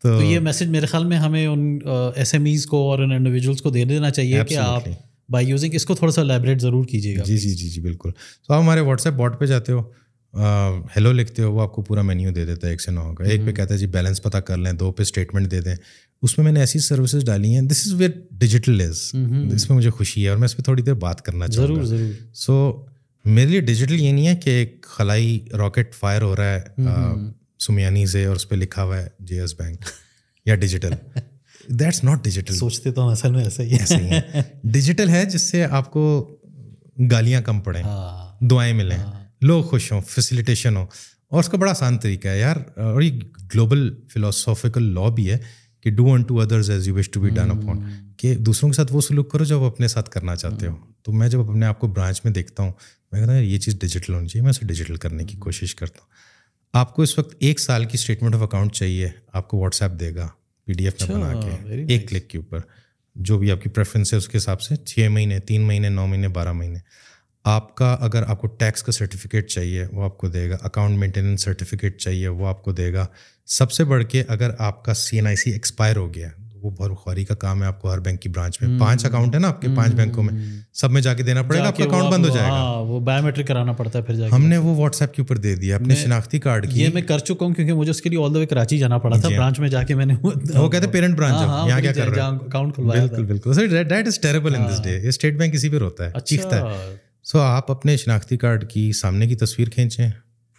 तो, तो ये मैसेज मेरे ख्याल में हमें उन एस ईज को और उन इंडिविजुअल्स को दे देना चाहिए कि आप बाई यूजिंग इसको थोड़ा सा लेबरेट ज़रूर कीजिएगा जी जी जी जी बिल्कुल तो आप हमारे व्हाट्सएप बॉट पर जाते हो हेलो लिखते हो वो आपको पूरा मेन्यू दे देता है एक से नौ का एक पे हम्म। कहता है जी बैलेंस पता कर लें दो पे स्टेटमेंट दे दें उसमें मैंने ऐसी सर्विसेज डाली हैं this is where digital is इसमें मुझे खुशी है और मैं इस पर थोड़ी देर बात करना चाहूँ ज़रूर ज़रूर सो so, मेरे लिए डिजिटल ये नहीं है कि एक खलाई रॉकेट फायर हो रहा है हम्म, हम्म। सुमियानी से और उस पर लिखा हुआ है जे एस बैंक या डिजिटल दैट्स नॉट डिजिटल सोचते तो असल में ऐसा ही ऐसे ही है डिजिटल है जिससे आपको गालियाँ कम पड़े हाँ। दुआएं मिलें हाँ। लोग खुश हों फैसिलिटेशन हो और उसका बड़ा आसान तरीका है यार और ये ग्लोबल फिलोसॉफिकल लॉ भी है कि do unto others as you wish to be done upon कि दूसरों के साथ वो सलूक करो जब अपने साथ करना चाहते हो हाँ। तो मैं जब अपने आप को ब्रांच में देखता हूँ मैं कहता हूँ ये चीज़ डिजिटल होनी चाहिए मैं उसे डिजिटल करने की हम्म। कोशिश करता हूँ आपको इस वक्त एक साल की स्टेटमेंट ऑफ अकाउंट चाहिए आपको व्हाट्सएप देगा पी डी में अच्छा, बना के एक nice. क्लिक के ऊपर जो भी आपकी प्रेफरेंस है उसके हिसाब से छः महीने तीन महीने नौ महीने बारह महीने आपका अगर आपको टैक्स का सर्टिफिकेट चाहिए वो आपको देगा अकाउंट मेंटेनेंस सर्टिफिकेट चाहिए वो आपको देगा सबसे बढ़ के अगर आपका सी एक्सपायर हो गया वो भरखोरी का काम है आपको हर बैंक की ब्रांच में हम्म। पांच अकाउंट है ना आपके पांच बैंकों हम्म। में सब में जाके देना पड़ेगा आपका अकाउंट बंद हो जाएगा हाँ, वो बायोमेट्रिक कराना पड़ता है फिर जाके हमने वो व्हाट्सएप के ऊपर दे दिया अपने शिनाख्ती कार्ड की ये मैं कर चुका हूँ क्योंकि मुझे उसके लिए ऑल द वे कराची जाना पड़ा था ब्रांच में जाके मैंने वो कहते पेरेंट हाँ, ब्रांच हाँ, यहाँ क्या कर अकाउंट खुलवाया बिल्कुल that is terrible in this day state bank इसी पर होता है चीखता अच्छा। है सो आप अपने शिनाख्ती कार्ड की सामने की तस्वीर खींचे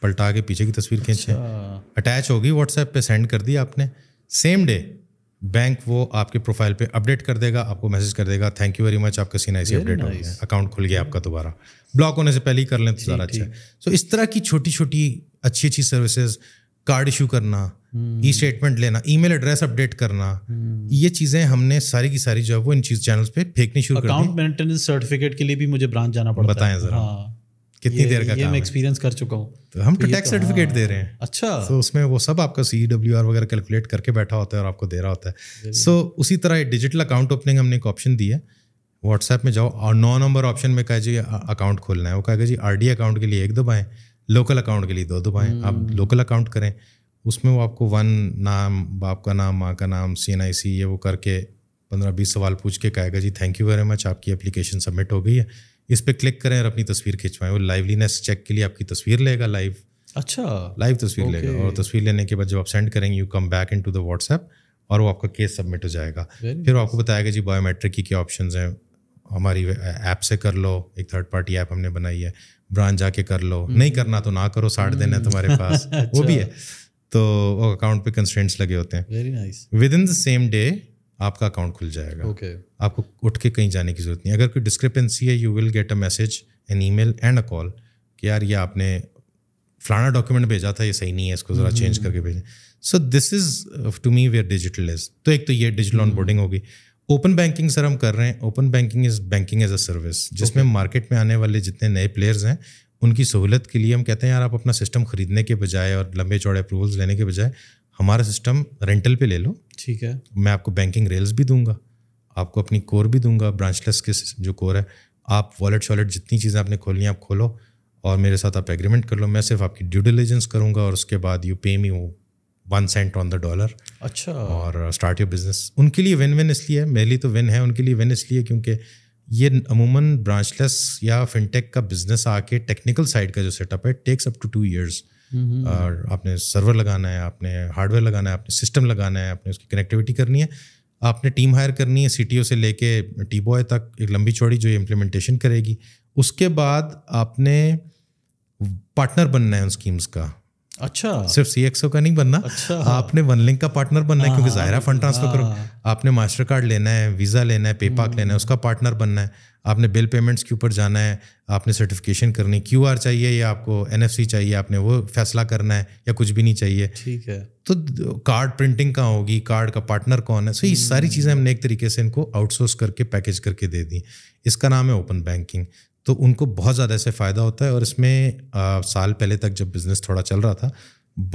पलटा के पीछे की तस्वीर खींचे अटैच अच्छा। होगी व्हाट्सएप पे सेंड कर दी आपने सेम डे बैंक वो आपके प्रोफाइल पे अपडेट कर देगा आपको मैसेज कर देगा थैंक यू वेरी मच आपका सीन ऐसी अपडेट हो गया अकाउंट खुल गया आपका दोबारा ब्लॉक होने से पहले ही कर लें तो ज़्यादा अच्छा है सो इस तरह की छोटी छोटी अच्छी अच्छी सर्विसेज कार्ड इशू करना ई हम्म। स्टेटमेंट लेना ई एड्रेस अपडेट करना हम्म। ये चीज़ें हमने सारी की सारी जो है वो इन चीज़ चैनल्स पे फेंकनी शुरू कर अकाउंट मेंटेनेंस सर्टिफिकेट के लिए भी मुझे ब्रांच जाना पड़ता है बताएं ज़रा हाँ। कितनी देर का एक्सपीरियंस कर चुका हूँ तो हम तो टैक्स सर्टिफिकेट तो हाँ। दे रहे हैं अच्छा तो उसमें वो सब आपका सी डब्ल्यू आर वगैरह कैलकुलेट करके बैठा होता है और आपको दे रहा होता है सो so, उसी तरह डिजिटल अकाउंट ओपनिंग हमने एक ऑप्शन दिया व्हाट्सएप में जाओ और नौ नंबर ऑप्शन में कहा जी अकाउंट खोलना है वो कहेगा जी आर अकाउंट के लिए एक दबाएँ लोकल अकाउंट के लिए दो दबाएँ आप लोकल hmm। अकाउंट करें उसमें वो आपको वन नाम बाप का नाम माँ का नाम सी एन आई सी ये वो करके पंद्रह बीस सवाल पूछ के कहेगा जी थैंक यू वेरी मच आपकी एप्लीकेशन सबमिट हो गई है इस पर क्लिक करें और अपनी तस्वीर खिंचवाएं वो लाइवलीनेस चेक के लिए आपकी तस्वीर लेगा लाइव अच्छा लाइव तस्वीर लेगा और तस्वीर लेने के बाद जब आप सेंड करेंगे you come back into the WhatsApp और वो आपका केस सबमिट हो जाएगा फिर आपको बताएगा जी बायोमेट्रिक की क्या ऑप्शन हैं हमारी ऐप से कर लो एक थर्ड पार्टी ऐप हमने बनाई है ब्रांच जाके कर लो हम्म। नहीं करना तो ना करो साठ दिन है तुम्हारे हम्म। पास अच्छा। वो भी अच्छा। है तो अकाउंट पे कंस्ट्रेंट्स लगे होते हैं very nice within the same day आपका अकाउंट खुल जाएगा ओके okay. आपको उठ के कहीं जाने की जरूरत नहीं अगर कोई डिस्क्रिपेंसी है you will get a message an email and a call कि यार ये आपने फलाना डॉक्यूमेंट भेजा था ये सही नहीं है इसको ज़रा चेंज हम्म, हम्म। करके भेजें so this is to me where digital is तो एक तो ये डिजिटल ऑन बोर्डिंग होगी ओपन बैंकिंग सर हम कर रहे हैं open banking is banking as a service जिसमें मार्केट में आने वाले जितने नए प्लेयर्स हैं उनकी सहूलत के लिए हम कहते हैं यार आप अपना सिस्टम खरीदने के बजाय और लंबे चौड़े अप्रूवल्स लेने के बजाय हमारा सिस्टम रेंटल पे ले लो ठीक है मैं आपको बैंकिंग रेल्स भी दूंगा आपको अपनी कोर भी दूंगा ब्रांचलेस के जो कोर है आप वॉलेट शॉलेट जितनी चीज़ें आपने खोलनी आप खोलो और मेरे साथ आप एग्रीमेंट कर लो मैं सिर्फ आपकी ड्यू डिलीजेंस करूँगा और उसके बाद यू पे मी वो one cent on the dollar अच्छा और स्टार्ट योर बिजनेस उनके लिए विन विन इसलिए है मेरे लिए तो विन है उनके लिए विन इसलिए क्योंकि ये अमूमन ब्रांचलेस या फिनटेक का बिजनेस आके टेक्निकल साइड का जो सेटअप है takes up to two years हम्म, हम्म, और हम्म। आपने सर्वर लगाना है आपने हार्डवेयर लगाना है आपने सिस्टम लगाना है आपने उसकी कनेक्टिविटी करनी है आपने टीम हायर करनी है सी से लेके टी बॉय तक एक लंबी चौड़ी जो इम्प्लीमेंटेशन करेगी उसके बाद आपने पार्टनर बनना है उन स्कीम्स का अच्छा सिर्फ सी एक्सओ का नहीं बनना अच्छा आपने वन लिंक का पार्टनर बनना है क्योंकि जाहिर फंड ट्रांसफर करो हाँ। आपने मास्टर कार्ड लेना है वीज़ा लेना है पेपाक हम्म। लेना है उसका पार्टनर बनना है आपने बिल पेमेंट्स के ऊपर जाना है आपने सर्टिफिकेशन करनी क्यू आर चाहिए या आपको एन चाहिए आपने वो फैसला करना है या कुछ भी नहीं चाहिए ठीक है तो कार्ड प्रिंटिंग कहाँ होगी कार्ड का पार्टनर कौन है सो ये सारी चीज़ें हमने एक तरीके से इनको आउटसोर्स करके पैकेज करके दे दी इसका नाम है ओपन बैंकिंग तो उनको बहुत ज़्यादा इससे फ़ायदा होता है और इसमें आ, साल पहले तक जब बिज़नेस थोड़ा चल रहा था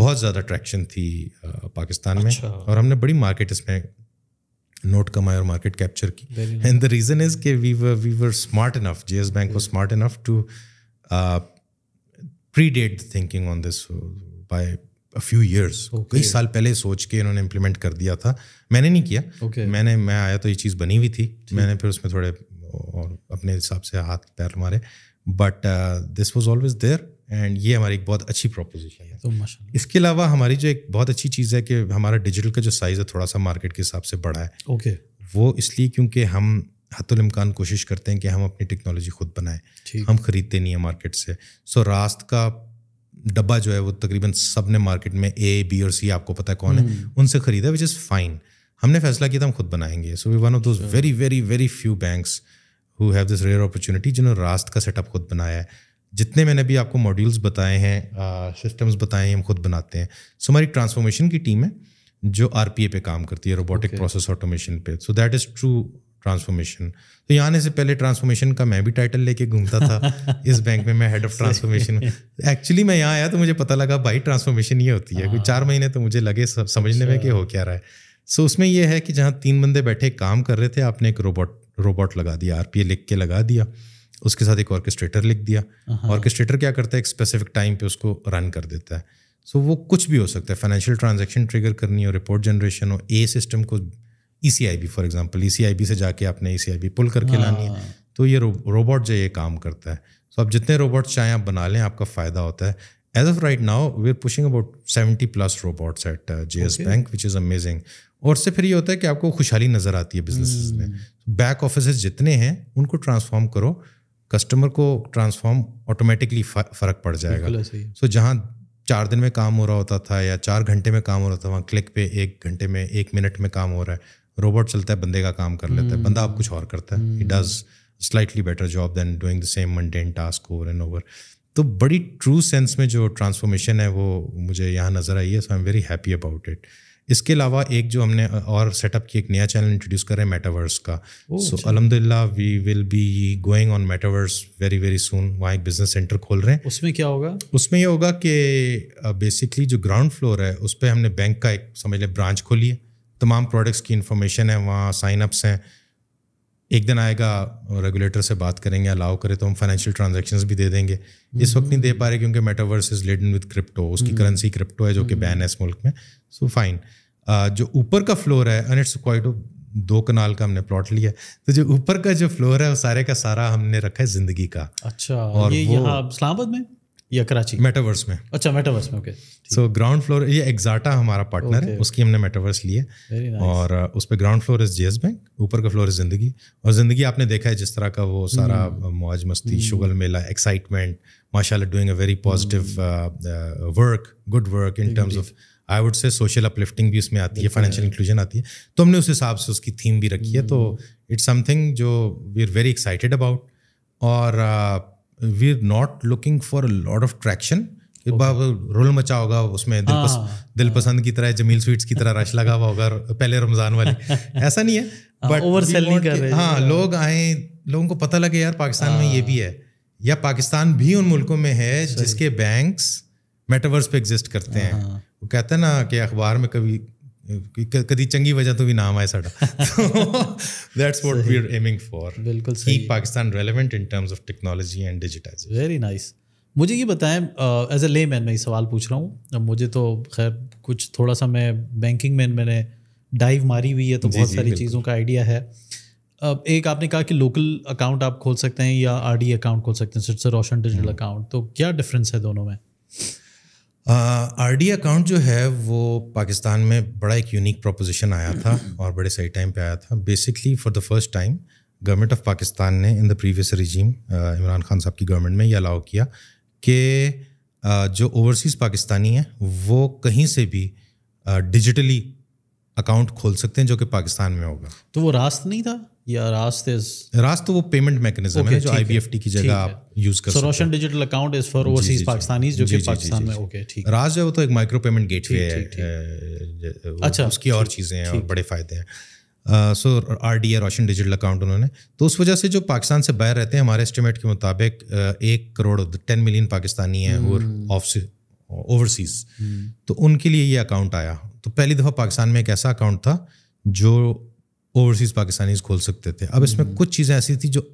बहुत ज़्यादा ट्रैक्शन थी आ, पाकिस्तान अच्छा। में और हमने बड़ी मार्केट इसमें नोट कमाई और मार्केट कैप्चर की एंड द रीज़न इज़ के we were we were smart enough J bank was smart enough to predate thinking on this by a few years कई साल पहले सोच के इन्होंने इम्प्लीमेंट कर दिया था मैंने नहीं किया okay. मैंने मैं आया तो ये चीज़ बनी हुई थी मैंने फिर उसमें थोड़े और अपने हिसाब से हाथ पैर मारे but this was always there and ये हमारी एक बहुत अच्छी प्रोपोजिशन है तो इसके अलावा हमारी जो एक बहुत अच्छी चीज़ है कि हमारा डिजिटल का जो साइज़ है थोड़ा सा मार्केट के हिसाब से बढ़ा है ओके okay. वो इसलिए क्योंकि हम हतमकान कोशिश करते हैं कि हम अपनी टेक्नोलॉजी खुद बनाएं हम ख़रीदते नहीं हैं मार्केट से सो so, रास्त का डब्बा जो है वो तकरीबन सब ने मार्केट में ए बी और सी आपको पता है कौन है हम्म। उनसे ख़रीदा विच इज़ फाइन हमने फैसला किया था हम खुद बनाएंगे so we one of those very very very few banks who have this rare opportunity जिन्होंने रास्त का सेटअप खुद बनाया है जितने मैंने भी आपको मॉड्यूल्स बताए हैं सिस्टम्स बताए हैं हम खुद बनाते हैं सो हमारी ट्रांसफॉर्मेशन की टीम है जो आर पी ए पे काम करती है रोबोटिक प्रोसेस ऑटोमेशन पे so that is true transformation तो यहाँ आने से पहले ट्रांसफॉर्मेशन का मैं भी टाइटल लेके घूमता था इस बैंक में मैं हेड ऑफ ट्रांसफॉर्मेशन एक्चुअली मैं यहाँ आया तो मुझे पता लगा भाई ट्रांसफॉर्मेशन ये होती है कोई हाँ। चार महीने तो मुझे लगे समझने में अच्छा। कि हो क्या रहा है सो so, उसमें यह है कि जहाँ तीन बंदे बैठे काम कर रहे थे आपने एक रोबोट रोबोट लगा दिया आर लिख के लगा दिया उसके साथ एक ऑर्केस्ट्रेटर लिख दिया ऑर्केस्ट्रेटर हाँ। क्या करता है एक स्पेसिफिक टाइम पे उसको रन कर देता है सो so, वो कुछ भी हो सकता है फाइनेंशियल ट्रांजेक्शन ट्रिगर करनी हो रिपोर्ट जनरेशन हो ए सिस्टम को E C I B for example E C I B से जाके आपने ई सी आई बी पुल करके हाँ। लानी है तो ये रो, रोबोट जो ये काम करता है सो so, आप जितने रोबोट चाहें आप बना लें आपका फ़ायदा होता है as of right now we are pushing about seventy plus robots at J S bank which is amazing और से फिर ये होता है कि आपको खुशहाली नज़र आती है बिजनेस हम्म। में बैक ऑफिस जितने हैं उनको ट्रांसफॉर्म करो कस्टमर को ट्रांसफॉर्म ऑटोमेटिकली फ़र्क पड़ जाएगा सो so, जहाँ चार दिन में काम हो रहा होता था या चार घंटे में काम हो रहा था वहाँ क्लिक पे एक घंटे में एक मिनट में काम हो रहा है रोबोट चलता है बंदे का काम कर लेता है हम्म। बंदा आप कुछ और करता है it does slightly better job than doing the same mundane task over and over तो बड़ी ट्रू सेंस में जो ट्रांसफॉर्मेशन है वो मुझे यहाँ नज़र आई है so I am very happy about it इसके अलावा एक जो हमने और सेटअप की एक नया चैनल इंट्रोड्यूस रहे हैं मेटावर्स का सो अलहमदिल्ला we will be going on metaverse very very soon वहाँ एक बिजनेस सेंटर खोल रहे हैं उसमें क्या होगा उसमें ये होगा कि बेसिकली जो ग्राउंड फ्लोर है उस पर हमने बैंक का एक समझ लें ब्रांच खोली है तमाम प्रोडक्ट्स की इन्फॉर्मेशन है वहाँ साइनअप्स हैं एक दिन आएगा रेगुलेटर से बात करेंगे अलाउ करें तो हम फाइनेंशियल ट्रांजेक्शन भी दे देंगे इस वक्त नहीं दे हम्म। पा रहे क्योंकि metaverse is laden with crypto उसकी करेंसी हम्म। क्रिप्टो है जो कि बैन हम्म। है इस मुल्क में सो so, फाइन जो ऊपर का फ्लोर है एंड इट्स क्वाइट दो कनाल का हमने प्लॉट लिया तो जो ऊपर का जो फ्लोर है वो सारे का सारा हमने रखा है जिंदगी का अच्छा और ये यहाँ इस्लामाबाद में या कराची मेटावर्स में अच्छा मेटावर्स में ओके सो ग्राउंड फ्लोर ये एग्जाटा हमारा पार्टनर okay, है उसकी हमने मेटावर्स ली nice. और uh, उस पर ground floor is JS bank ऊपर का फ्लोर इज जिंदगी और जिंदगी आपने देखा है जिस तरह का वो सारा हम्म। uh, मौज मस्ती हम्म। शुगल मेला एक्साइटमेंट माशाल्लाह doing a very positive work good work in terms of I would say social uplifting भी उसमें आती है फाइनेंशियल इंक्लूजन आती है तो हमने उस हिसाब से उसकी थीम भी रखी है तो इट्स हम्म। समथिंग जो we are very excited about और we are not looking for lot of traction role मचा होगा उसमें दिल, पस, हाँ, हाँ। दिल पसंद की तरह जमील स्वीट्स की तरह रश लगा हुआ होगा पहले रमजान वाले ऐसा नहीं है बट ओवर सेल नहीं कर रहे हाँ लोग आए लोगों को पता लगे यार पाकिस्तान में ये हाँ। भी है या पाकिस्तान भी उन मुल्कों में है जिसके बैंक्स मेटावर्स पे एग्जिस्ट करते हैं वो ਕਹਤਾ ना कि अखबार में कभी कभी चंगी वजह तो भी नाम आए ਸਾਡਾ that's what we are aiming for ਬਿਲਕੁਲ ਸਹੀ keep Pakistan relevant in terms of technology and digitization very nice मुझे ये बताएं एज ए लेमैन मैं ये सवाल पूछ रहा हूँ मुझे तो खैर कुछ थोड़ा सा मैं बैंकिंग में मैंने डाइव मारी हुई है तो बहुत सारी चीज़ों का आइडिया है अब एक आपने कहा कि लोकल अकाउंट आप खोल सकते हैं या आरडी अकाउंट खोल सकते हैं सिर्फ रोशन डिजिटल अकाउंट तो क्या डिफरेंस है दोनों में आर डी अकाउंट जो है वो पाकिस्तान में बड़ा एक यूनिक प्रोपोजिशन आया था और बड़े सही टाइम पे आया था basically for the first time government of Pakistan ने in the previous regime Imran Khan साहब की गवर्नमेंट में ये अलाउ किया कि uh, जो ओवरसीज़ पाकिस्तानी हैं वो कहीं से भी डिजिटली uh, अकाउंट खोल सकते हैं जो कि पाकिस्तान में होगा तो वो रास्त नहीं था रास्त तो वो पेमेंट मैकेनिज्म तो अच्छा, तो उस वजह से जो पाकिस्तान से बाहर रहते हैं हमारे एस्टिमेट के मुताबिक एक करोड़ टेन मिलियन पाकिस्तानी हैं ओवरसीज hmm। hmm। तो उनके लिए ये अकाउंट आया तो पहली दफ़ा पाकिस्तान में एक ऐसा अकाउंट था जो ओवरसीज पाकिस्तानी खोल सकते थे अब इसमें हम्म। कुछ चीज़ें ऐसी थी जो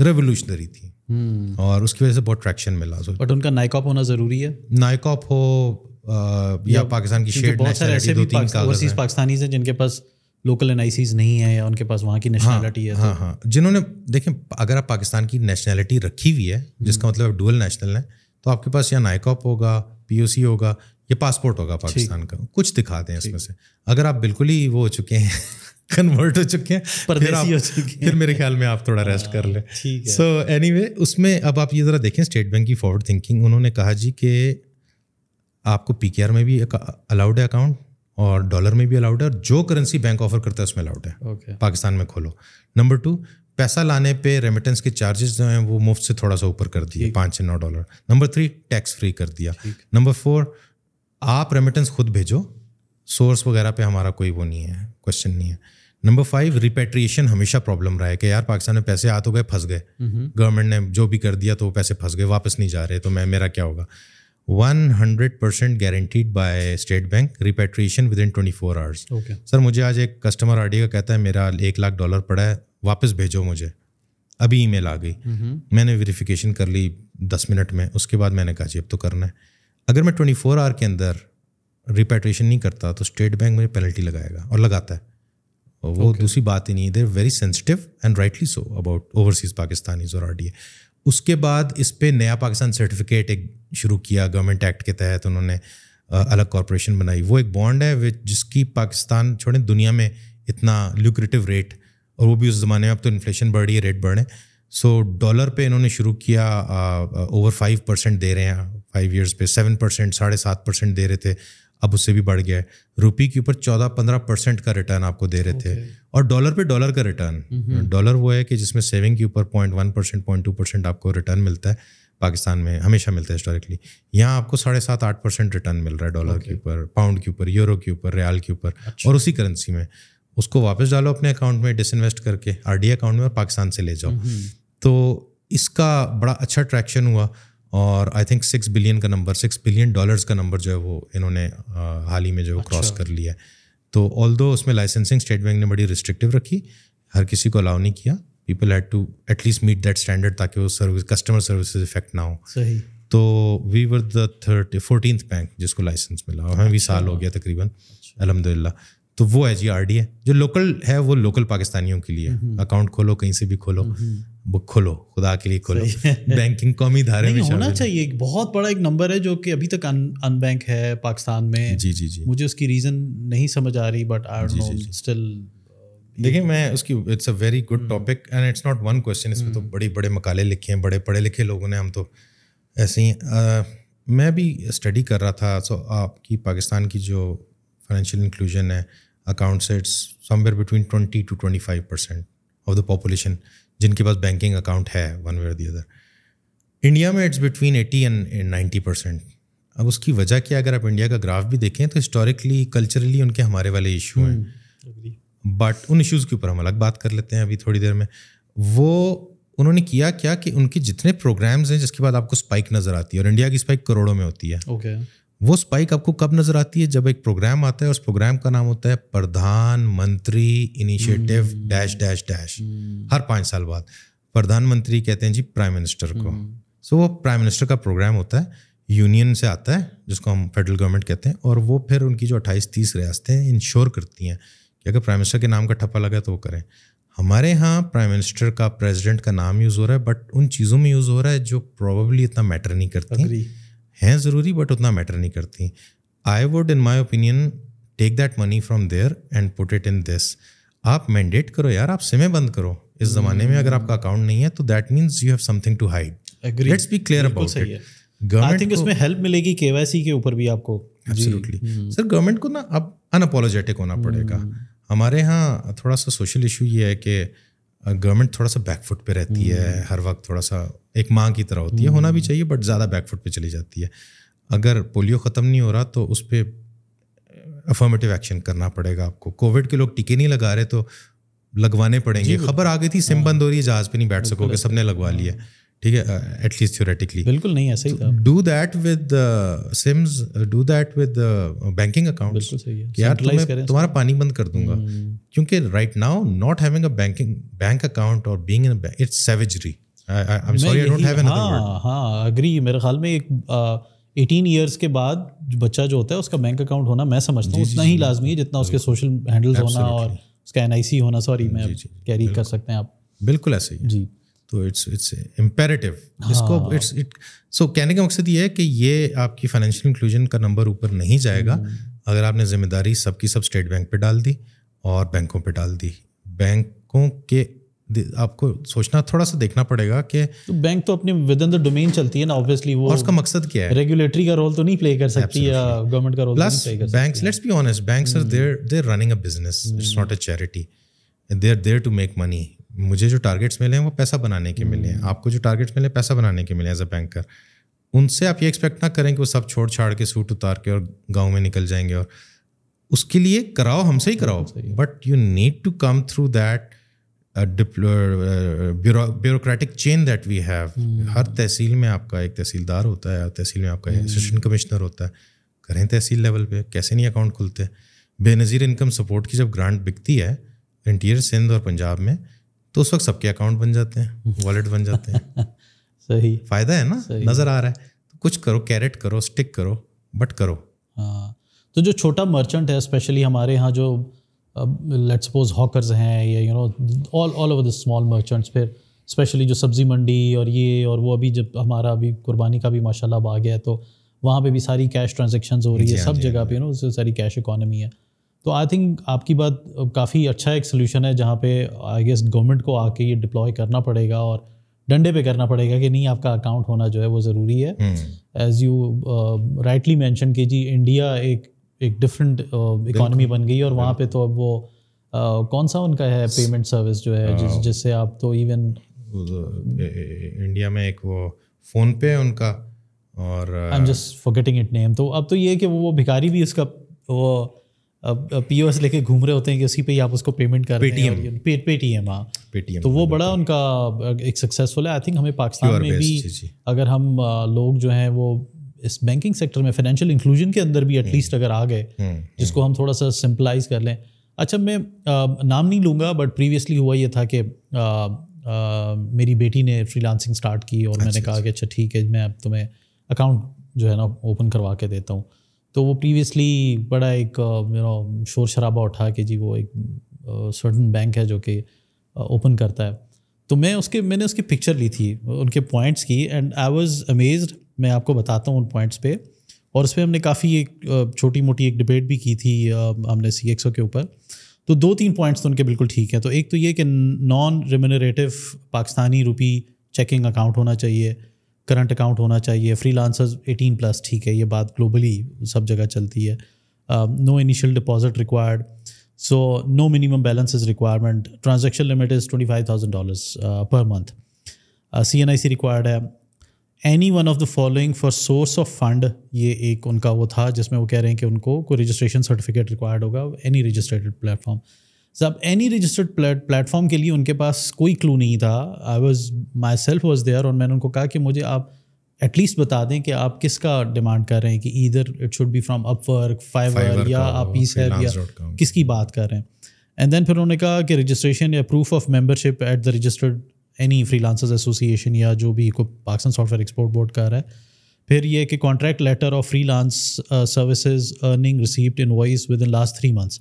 रेवोल्यूशनरी थी हम्म। और उसकी वजह से बहुत ट्रैक्शन मिला बट उनका नाइकॉप होना ज़रूरी है नाइकॉप हो आ, या पाकिस्तान की शेड बहुत सारे ऐसे भी ओवरसीज पाकिस्तानी हैं जिनके पास लोकल एन नहीं है या उनके पास वहाँ की नेशनैलिटी हाँ, है हाँ तो- हाँ जिन्होंने देखें अगर आप पाकिस्तान की नेशनैलिटी रखी हुई है हम्म। जिसका मतलब डुअल नेशनल है तो आपके पास या नाइकॉप होगा पी होगा ये पासपोर्ट होगा पाकिस्तान का कुछ दिखाते हैं इसमें से अगर आप बिल्कुल ही वो हो चुके हैं कन्वर्ट हो चुके हैं फिर आप, हो चुके फिर मेरे ख्याल में आप थोड़ा रेस्ट कर ले सो so, एनी anyway, उसमें अब आप ये ज़रा देखें स्टेट बैंक की फॉरवर्ड थिंकिंग उन्होंने कहा जी कि आपको आर में भी अलाउड है अकाउंट और डॉलर में भी अलाउड है और जो करेंसी बैंक ऑफर करता है उसमें अलाउड है okay. पाकिस्तान में खोलो नंबर टू पैसा लाने पे रेमिटेंस के चार्जेस जो हैं वो मुफ्त से थोड़ा सा ऊपर कर दिए पाँच से नौ dollar number three tax free कर दिया नंबर फोर आप रेमिटेंस खुद भेजो सोर्स वगैरह पे हमारा कोई वो नहीं है क्वेश्चन नहीं है नंबर फाइव रिपेट्रिएशन हमेशा प्रॉब्लम रहा है कि यार पाकिस्तान में पैसे आ तो गए फंस गए गवर्नमेंट ने जो भी कर दिया तो वो पैसे फंस गए वापस नहीं जा रहे तो मैं मेरा क्या होगा one hundred percent guaranteed by state bank repatriation within twenty four hours sir मुझे आज एक कस्टमर आई का कहता है मेरा एक लाख डॉलर पड़ा है वापस भेजो मुझे अभी ई आ गई मैंने वेरिफिकेशन कर ली दस मिनट में उसके बाद मैंने कहा जी अब तो करना है अगर मैं ट्वेंटी फोर आवर के अंदर रिपेट्रेशन नहीं करता तो स्टेट बैंक मुझे पेनल्टी लगाएगा और लगाता है और वो okay. दूसरी बात ही नहीं there very sensitive and rightly so about overseas Pakistani और आर उसके बाद इस पर नया पाकिस्तान सर्टिफिकेट एक शुरू किया गवर्नमेंट एक्ट के तहत उन्होंने अलग कॉरपोरेशन बनाई वो एक बॉन्ड है जिसकी पाकिस्तान छोड़े दुनिया में इतना ल्यूक्रेटिव रेट और वो भी उस ज़माने में अब तो इन्फ्लेशन बढ़ रही है रेट बढ़ रहे हैं सो डॉलर पे इन्होंने शुरू किया ओवर फाइव परसेंट दे रहे हैं फाइव ईयर्स पे सेवन परसेंट साढ़े सात परसेंट दे रहे थे अब उससे भी बढ़ गया है रुपी के ऊपर चौदह पंद्रह परसेंट का रिटर्न आपको दे रहे थे और डॉलर पे डॉलर का रिटर्न डॉलर वो है कि जिसमें सेविंग के ऊपर point one percent point two percent आपको रिटर्न मिलता है पाकिस्तान में हमेशा मिलता है हिस्टोरिकली यहाँ आपको साढ़े सात आठ परसेंट रिटर्न मिल रहा है डॉलर के ऊपर पाउंड के ऊपर यूरो के ऊपर रियाल के ऊपर और उसी करेंसी में उसको वापस डालो अपने अकाउंट में डिसइन्वेस्ट करके आर अकाउंट में और पाकिस्तान से ले जाओ तो इसका बड़ा अच्छा ट्रैक्शन हुआ और आई थिंक सिक्स बिलियन का नंबर सिक्स बिलियन डॉलर्स का नंबर जो है वो इन्होंने हाल ही में जो अच्छा। क्रॉस कर लिया है तो ऑल दो उसमें लाइसेंसिंग स्टेट बैंक ने बड़ी रिस्ट्रिक्टिव रखी हर किसी को अलाउ नहीं किया people had to at least meet that standard ताकि वो सर्विस कस्टमर सर्विस इफेक्ट ना हो सही तो we were the fourteen bank जिसको लाइसेंस मिला हमें भी अच्छा। साल हो गया तकरीबन अच्छा। अलहमदिल्ला तो वो है जी आर डी है जो लोकल है वो लोकल पाकिस्तानियों के लिए अकाउंट हम्म। खोलो कहीं से भी खोलो हम्म। वो खोलो खुदा के लिए खोलो बैंकिंग कौमी धारे में होना चाहिए एक बहुत बड़ा एक नंबर है जो कि अभी तक अन, अनबैंक un, है पाकिस्तान में जी जी जी मुझे उसकी रीज़न नहीं समझ आ रही बट आई नो स्टिल देखिए मैं उसकी it's a very good topic and it's not one question इसमें तो हम्म। बड़े बड़े मकाले लिखे हैं बड़े पढ़े लिखे लोगों ने हम तो ऐसे ही uh, मैं भी स्टडी कर रहा था सो आपकी पाकिस्तान की जो फाइनेंशियल इंक्लूजन है accounts it's somewhere between twenty two twenty five percent of the population जिनके पास बैंकिंग अकाउंट है one way the other India में it's between eighty and ninety percent अब उसकी वजह क्या अगर आप इंडिया का ग्राफ भी देखें तो हिस्टोरिकली कल्चरली उनके हमारे वाले इशू हैं बट hmm, उन इश्यूज़ के ऊपर हम अलग बात कर लेते हैं अभी थोड़ी देर में वो उन्होंने किया क्या कि उनके जितने प्रोग्राम्स हैं जिसके बाद आपको स्पाइक नज़र आती है और इंडिया की स्पाइक करोड़ों में होती है ओके okay. वो स्पाइक आपको कब नजर आती है जब एक प्रोग्राम आता है उस प्रोग्राम का नाम होता है प्रधानमंत्री इनिशिएटिव डैश डैश डैश हर पाँच साल बाद प्रधानमंत्री कहते हैं जी प्राइम मिनिस्टर को सो hmm. so, वो प्राइम मिनिस्टर का प्रोग्राम होता है यूनियन से आता है जिसको हम फेडरल गवर्नमेंट कहते हैं और वो फिर उनकी जो अट्ठाईस तीस रियासतें हैं इंश्योर करती हैं कि अगर प्राइम मिनिस्टर के नाम का ठप्पा लगा तो वो करें हमारे यहाँ प्राइम मिनिस्टर का प्रेसिडेंट का नाम यूज़ हो रहा है बट उन चीज़ों में यूज़ हो रहा है जो प्रॉबली इतना मैटर नहीं करती हैं ज़रूरी बट उतना मैटर नहीं करती I would in my opinion take that money from there and put it in this आप मैंडेट करो यार आप सिमें बंद करो इस जमाने में अगर hmm. आपका अकाउंट नहीं है तो that means you have something to hide let's be clear about it government think help मिलेगी केवाईसी के ऊपर भी आपको एब्सोल्युटली सर गवर्नमेंट को ना अब अनअपोलोजेटिक होना पड़ेगा hmm. हमारे यहाँ थोड़ा सा सोशल इशू ये है कि गवर्नमेंट uh, थोड़ा सा बैकफुट पे रहती है hmm. हर वक्त थोड़ा सा एक माँ की तरह होती है होना भी हम्म। चाहिए बट ज़्यादा बैकफुट पे चली जाती है अगर पोलियो ख़त्म नहीं हो रहा तो उस पर अफर्मेटिव एक्शन करना पड़ेगा आपको कोविड के लोग टीके नहीं लगा रहे तो लगवाने पड़ेंगे खबर आ गई थी हाँ। सिम बंद हो रही है जहाज़ पे नहीं बैठ सकोगे सबने लगवा लिया हाँ। ठीक है एटलीस्ट थ्योरेटिकली बिल्कुल नहीं ऐसा ही तो था do that with SIMs do that with banking accounts यार तुम्हें तुम्हारा पानी बंद कर दूंगा हम्म। क्योंकि right now not having a banking bank account और being in it's savagery I हाँ, हाँ, मेरे ख्याल में एक एटीन ईयर्स के बाद बच्चा जो होता है उसका बैंक अकाउंट होना मैं समझता हूँ उतना ही लाजमी है जितना उसके सोशल हैंडल्स होना और उसका एन होना सॉरी मैं कैरी कर सकते हैं आप बिल्कुल ऐसे ही जी तो इट्स इट्स इम्पेरेटिव इसको इट्स इट सो कहने का मकसद ये है कि ये आपकी फाइनेंशियल इंक्लूजन का नंबर ऊपर नहीं जाएगा हम्म। अगर आपने जिम्मेदारी सबकी सब स्टेट बैंक पे डाल दी और बैंकों पे डाल दी बैंकों के आपको सोचना थोड़ा सा देखना पड़ेगा कि तो बैंक तो अपने विद इन द डोमेन चलती है ना ऑब्वियसली वो और उसका मकसद क्या है रेगुलेटरी का रोल तो नहीं प्ले कर सकती या गवर्नमेंट का role plus banks let's be honest banks are there they are running a business it's not a charity they are there to make money मुझे जो टारगेट्स मिले हैं वो पैसा बनाने के मिले हैं hmm. आपको जो टारगेट्स मिले पैसा बनाने के मिले एज अ बैंकर उनसे आप ये एक्सपेक्ट ना करें कि वो सब छोड़ छाड़ के सूट उतार के और गाँव में निकल जाएंगे और उसके लिए कराओ हमसे ही कराओ but you need to come through that bureaucratic chain that we have हर तहसील में आपका एक तहसीलदार होता है तहसील में आपका असिस्टेंट hmm. कमिश्नर होता है करें तहसील लेवल पे कैसे नहीं अकाउंट खुलते बेनज़ीर इनकम सपोर्ट की जब ग्रांट बिकती है इंटीरियर सिंध और पंजाब में तो उस वक्त सबके अकाउंट बन जाते हैं वॉलेट बन जाते हैं सही फ़ायदा है ना नज़र आ रहा है तो कुछ करो कैरेट करो स्टिक करो बट करो हाँ तो जो छोटा मर्चेंट है स्पेशली हमारे यहाँ जो लेट सपोज हॉकर्स हैं या you know all all over the small merchants फिर स्पेशली जो सब्ज़ी मंडी और ये और वो अभी जब हमारा अभी कुर्बानी का भी माशाल्लाह आ गया है तो वहाँ पे भी सारी कैश ट्रांजेक्शन हो रही है हाँ, सब हाँ, जगह पे यू नो सारी कैश इकोनॉमी है तो आई थिंक आपकी बात काफ़ी अच्छा एक सोल्यूशन है जहाँ पे आई गेस गवर्नमेंट को आके ये डिप्लॉय करना पड़ेगा और डंडे पे करना पड़ेगा कि नहीं आपका अकाउंट होना जो है वो ज़रूरी है एज यू राइटली मैंशन कीजिए जी इंडिया एक एक डिफरेंट uh, इकोनॉमी बन गई और वहाँ पे तो अब वो Uh, कौन सा उनका है पेमेंट सर्विस जो है जिस हाँ। जिससे आप तो इवन इंडिया तो, में एक वो फोन पे उनका और I am just forgetting it name तो अब तो ये है कि वो वो भिखारी भी इसका वो पी ओ एस लेके घूम रहे होते हैं कि उसी पे ही आप उसको पेमेंट कर पेटीएम पे पेटीएम हाँ पेटीएम तो वो बड़ा उनका एक सक्सेसफुल है आई थिंक हमें पाकिस्तान में भी अगर हम uh, लोग जो हैं वो इस बैंकिंग सेक्टर में फाइनेंशियल इंक्लूजन के अंदर भी एटलीस्ट हम्म। अगर आ गए हम्म, हम्म। जिसको हम थोड़ा सा सिंपलाइज कर लें अच्छा मैं आ, नाम नहीं लूँगा बट प्रीवियसली हुआ ये था कि मेरी बेटी ने फ्रीलांसिंग स्टार्ट की और मैंने अच्छा, कहा कि अच्छा।, अच्छा ठीक है मैं अब तुम्हें अकाउंट जो है ना ओपन करवा के देता हूँ तो वो प्रीवियसली बड़ा एक यू नो शोर शराबा उठा कि जी वो एक सर्टन बैंक है जो कि ओपन करता है तो मैं उसके मैंने उसकी पिक्चर ली थी उनके पॉइंट्स की एंड आई वाज अमेज्ड मैं आपको बताता हूँ उन पॉइंट्स पे और उस पर हमने काफ़ी एक छोटी मोटी एक डिबेट भी की थी हमने सी के ऊपर तो दो तीन पॉइंट्स तो उनके बिल्कुल ठीक हैं तो एक तो ये कि non remunerative Pakistani rupee checking account होना चाहिए करंट अकाउंट होना चाहिए फ्री लांसर्स एटीन प्लस ठीक है ये बात ग्लोबली सब जगह चलती है no initial deposit required so no minimum balance is requirement transaction limit is twenty five thousand dollars per month C N I C required है any one of the following for source of fund ये एक उनका वो था जिसमें वो कह रहे हैं कि उनको कोई रजिस्ट्रेशन सर्टिफिकेट रिक्वायर्ड होगा एनी रजिस्ट्रेटेड प्लेटफॉर्म सब एनी रजिस्टर्ड प्लेटफॉर्म के लिए उनके पास कोई क्लू नहीं था I was myself was there और मैंने उनको कहा कि मुझे आप एटलीस्ट बता दें कि आप किसका डिमांड कर रहे हैं कि इधर it should be from Upwork Fiverr या आप ई सैब या किसकी बात कर रहे हैं एंड देन फिर उन्होंने कहा कि रजिस्ट्रेशन या proof of membership at the registered any freelancers association या जो भी पाकिस्तान सॉफ्टवेयर एक्सपोर्ट बोर्ड का रहा है फिर ये कि contract letter of freelance services earning received invoice within last three months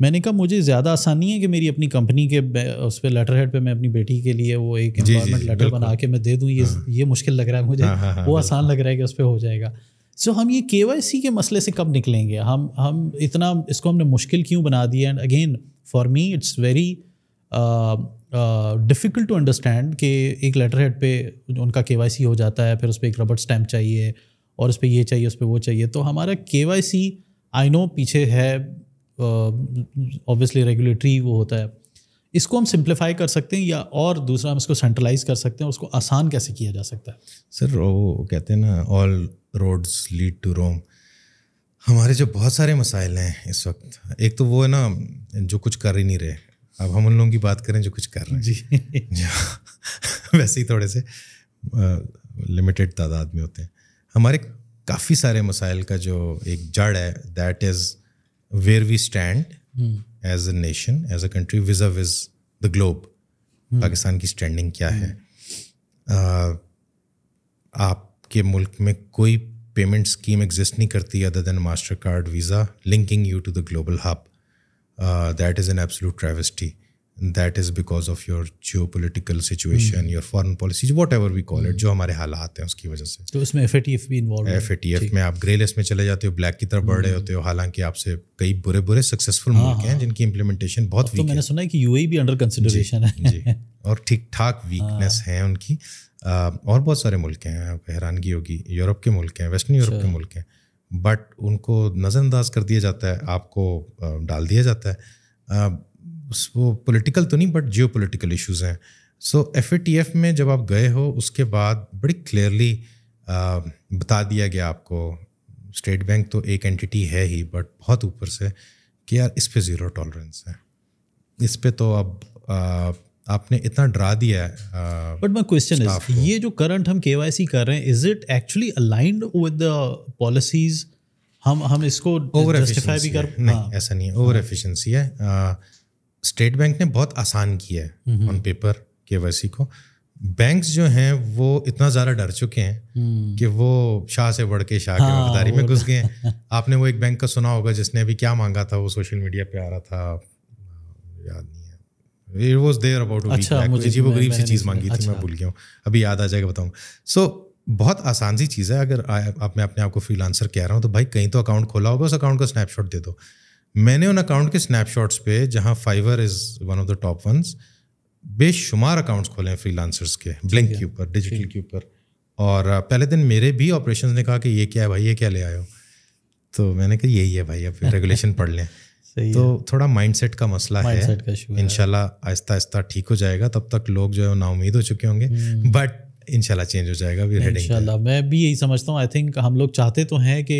मैंने कहा मुझे ज़्यादा आसानी है कि मेरी अपनी कंपनी के उस पर लेटर हेड पर मैं अपनी बेटी के लिए वो एक एम्प्लॉयमेंट लेटर बना के मैं दे दूँ ये हाँ। ये मुश्किल लग रहा है मुझे हाँ, हाँ, वो आसान लग रहा है कि उस पर हो जाएगा सो so, हम ये के वाई सी के मसले से कब निकलेंगे हम हम इतना इसको हमने मुश्किल क्यों बना दिया and again for me it's very difficult to understand कि एक लेटर हेड पे उनका के हो जाता है फिर उस पर एक रबर स्टैम्प चाहिए और उस पर ये चाहिए उस पर वो चाहिए तो हमारा के वाई सी आई नो पीछे है ऑब्वियसली रेगुलेटरी वो होता है इसको हम सिंप्लीफाई कर सकते हैं या और दूसरा हम इसको सेंट्रलाइज कर सकते हैं उसको आसान कैसे किया जा सकता है सर वो कहते हैं ना all roads lead to Rome हमारे जो बहुत सारे मसाइल हैं इस वक्त एक तो वो है ना जो कुछ कर ही नहीं रहे अब हम उन लोगों की बात करें जो कुछ कर रहे हैं जी वैसे ही थोड़े से लिमिटेड तादाद में होते हैं हमारे काफ़ी सारे मसाइल का जो एक जड़ है that is where we stand as a nation as a country vis a vis the globe Pakistan की स्टैंडिंग क्या है uh, आपके मुल्क में कोई पेमेंट स्कीम एग्जिस्ट नहीं करती other than Mastercard Visa linking you to the global hub that is an an absolute that is because of your geopolitical situation your foreign policy policies, ever we call it जो हमारे हालात हैं उसकी वजह से तो उसमें F भी इन्वॉल्व एफ ए में आप ग्रे लिस्ट में चले जाते हो ब्लैक की तरफ बढ़ रहे hmm. होते हो हालांकि आपसे कई बुरे बुरे सक्सेसफुल हाँ, मुल्क हैं हाँ। जिनकी इम्प्लीमेंटेशन बहुत वीक तो मैंने सुना है कि यू e भी अंडर कंसिडरेशन है जी और ठीक ठाक वीकनेस हाँ। है उनकी uh, और बहुत सारे मुल्क हैं हैरानगी होगी यूरोप के मुल्क हैं वेस्टर्न अच्छा। यूरोप के मुल्क हैं बट उनको नज़रअंदाज कर दिया जाता है आपको डाल दिया जाता है वो पॉलिटिकल तो नहीं बट जियो पोलिटिकल इशूज़ हैं so F A T F में जब आप गए हो उसके बाद बड़ी क्लियरली बता दिया गया आपको स्टेट बैंक तो एक एंटिटी है ही बट बहुत ऊपर से कि यार इस पर ज़ीरो टॉलरेंस है इस पर तो अब आपने इतना डरा दिया है बट माई क्वेश्चन इज ये जो करंट हम के वाई सी कर रहे हैं is it actually aligned with the policies हम हम इसको ओवर जस्टिफाई भी कर नहीं हाँ। ऐसा नहीं है ओवर एफिशिएंसी है स्टेट बैंक ने बहुत आसान किया है ऑन पेपर के वैसी को बैंक्स जो हैं वो इतना ज़्यादा डर चुके हैं हम्म। कि वो शाह से बढ़ के शाह हाँ, के में घुस तो- गए आपने वो एक बैंक का सुना होगा जिसने अभी क्या मांगा था वो सोशल मीडिया पे आ रहा था याद इट वॉज देयर अबाउट अजीब गरीब सी चीज़ मांगी थी अच्छा। मैं भूल गया हूँ अभी याद आ जाएगा बताऊँ सो बहुत आसान सी चीज़ है अगर आप मैं अपने आप को फ्री लांसर कह रहा हूँ तो भाई कहीं तो अकाउंट खोला होगा उस अकाउंट का स्नैपशॉट दे दो मैंने उन अकाउंट के स्नैपशॉट्स पे जहाँ Fiverr is one of the top ones बेशुमार अकाउंट्स खोले हैं फ्री लांसर्स के ब्लिंक के ऊपर डिजिटल के ऊपर और पहले दिन मेरे भी ऑपरेशन ने कहा कि ये क्या है भाई ये क्या ले आए हो तो मैंने कहा यही है भाई अब रेगुलेशन पढ़ लें सही तो थोड़ा माइंडसेट का मसला mindset है इनशाला आहिस्ता आहिस्ता ठीक हो जाएगा तब तक लोग जो है ना उम्मीद हो चुके होंगे बट इनशाला चेंज हो जाएगा भी इनशाला मैं भी यही समझता हूँ आई थिंक हम लोग चाहते तो हैं कि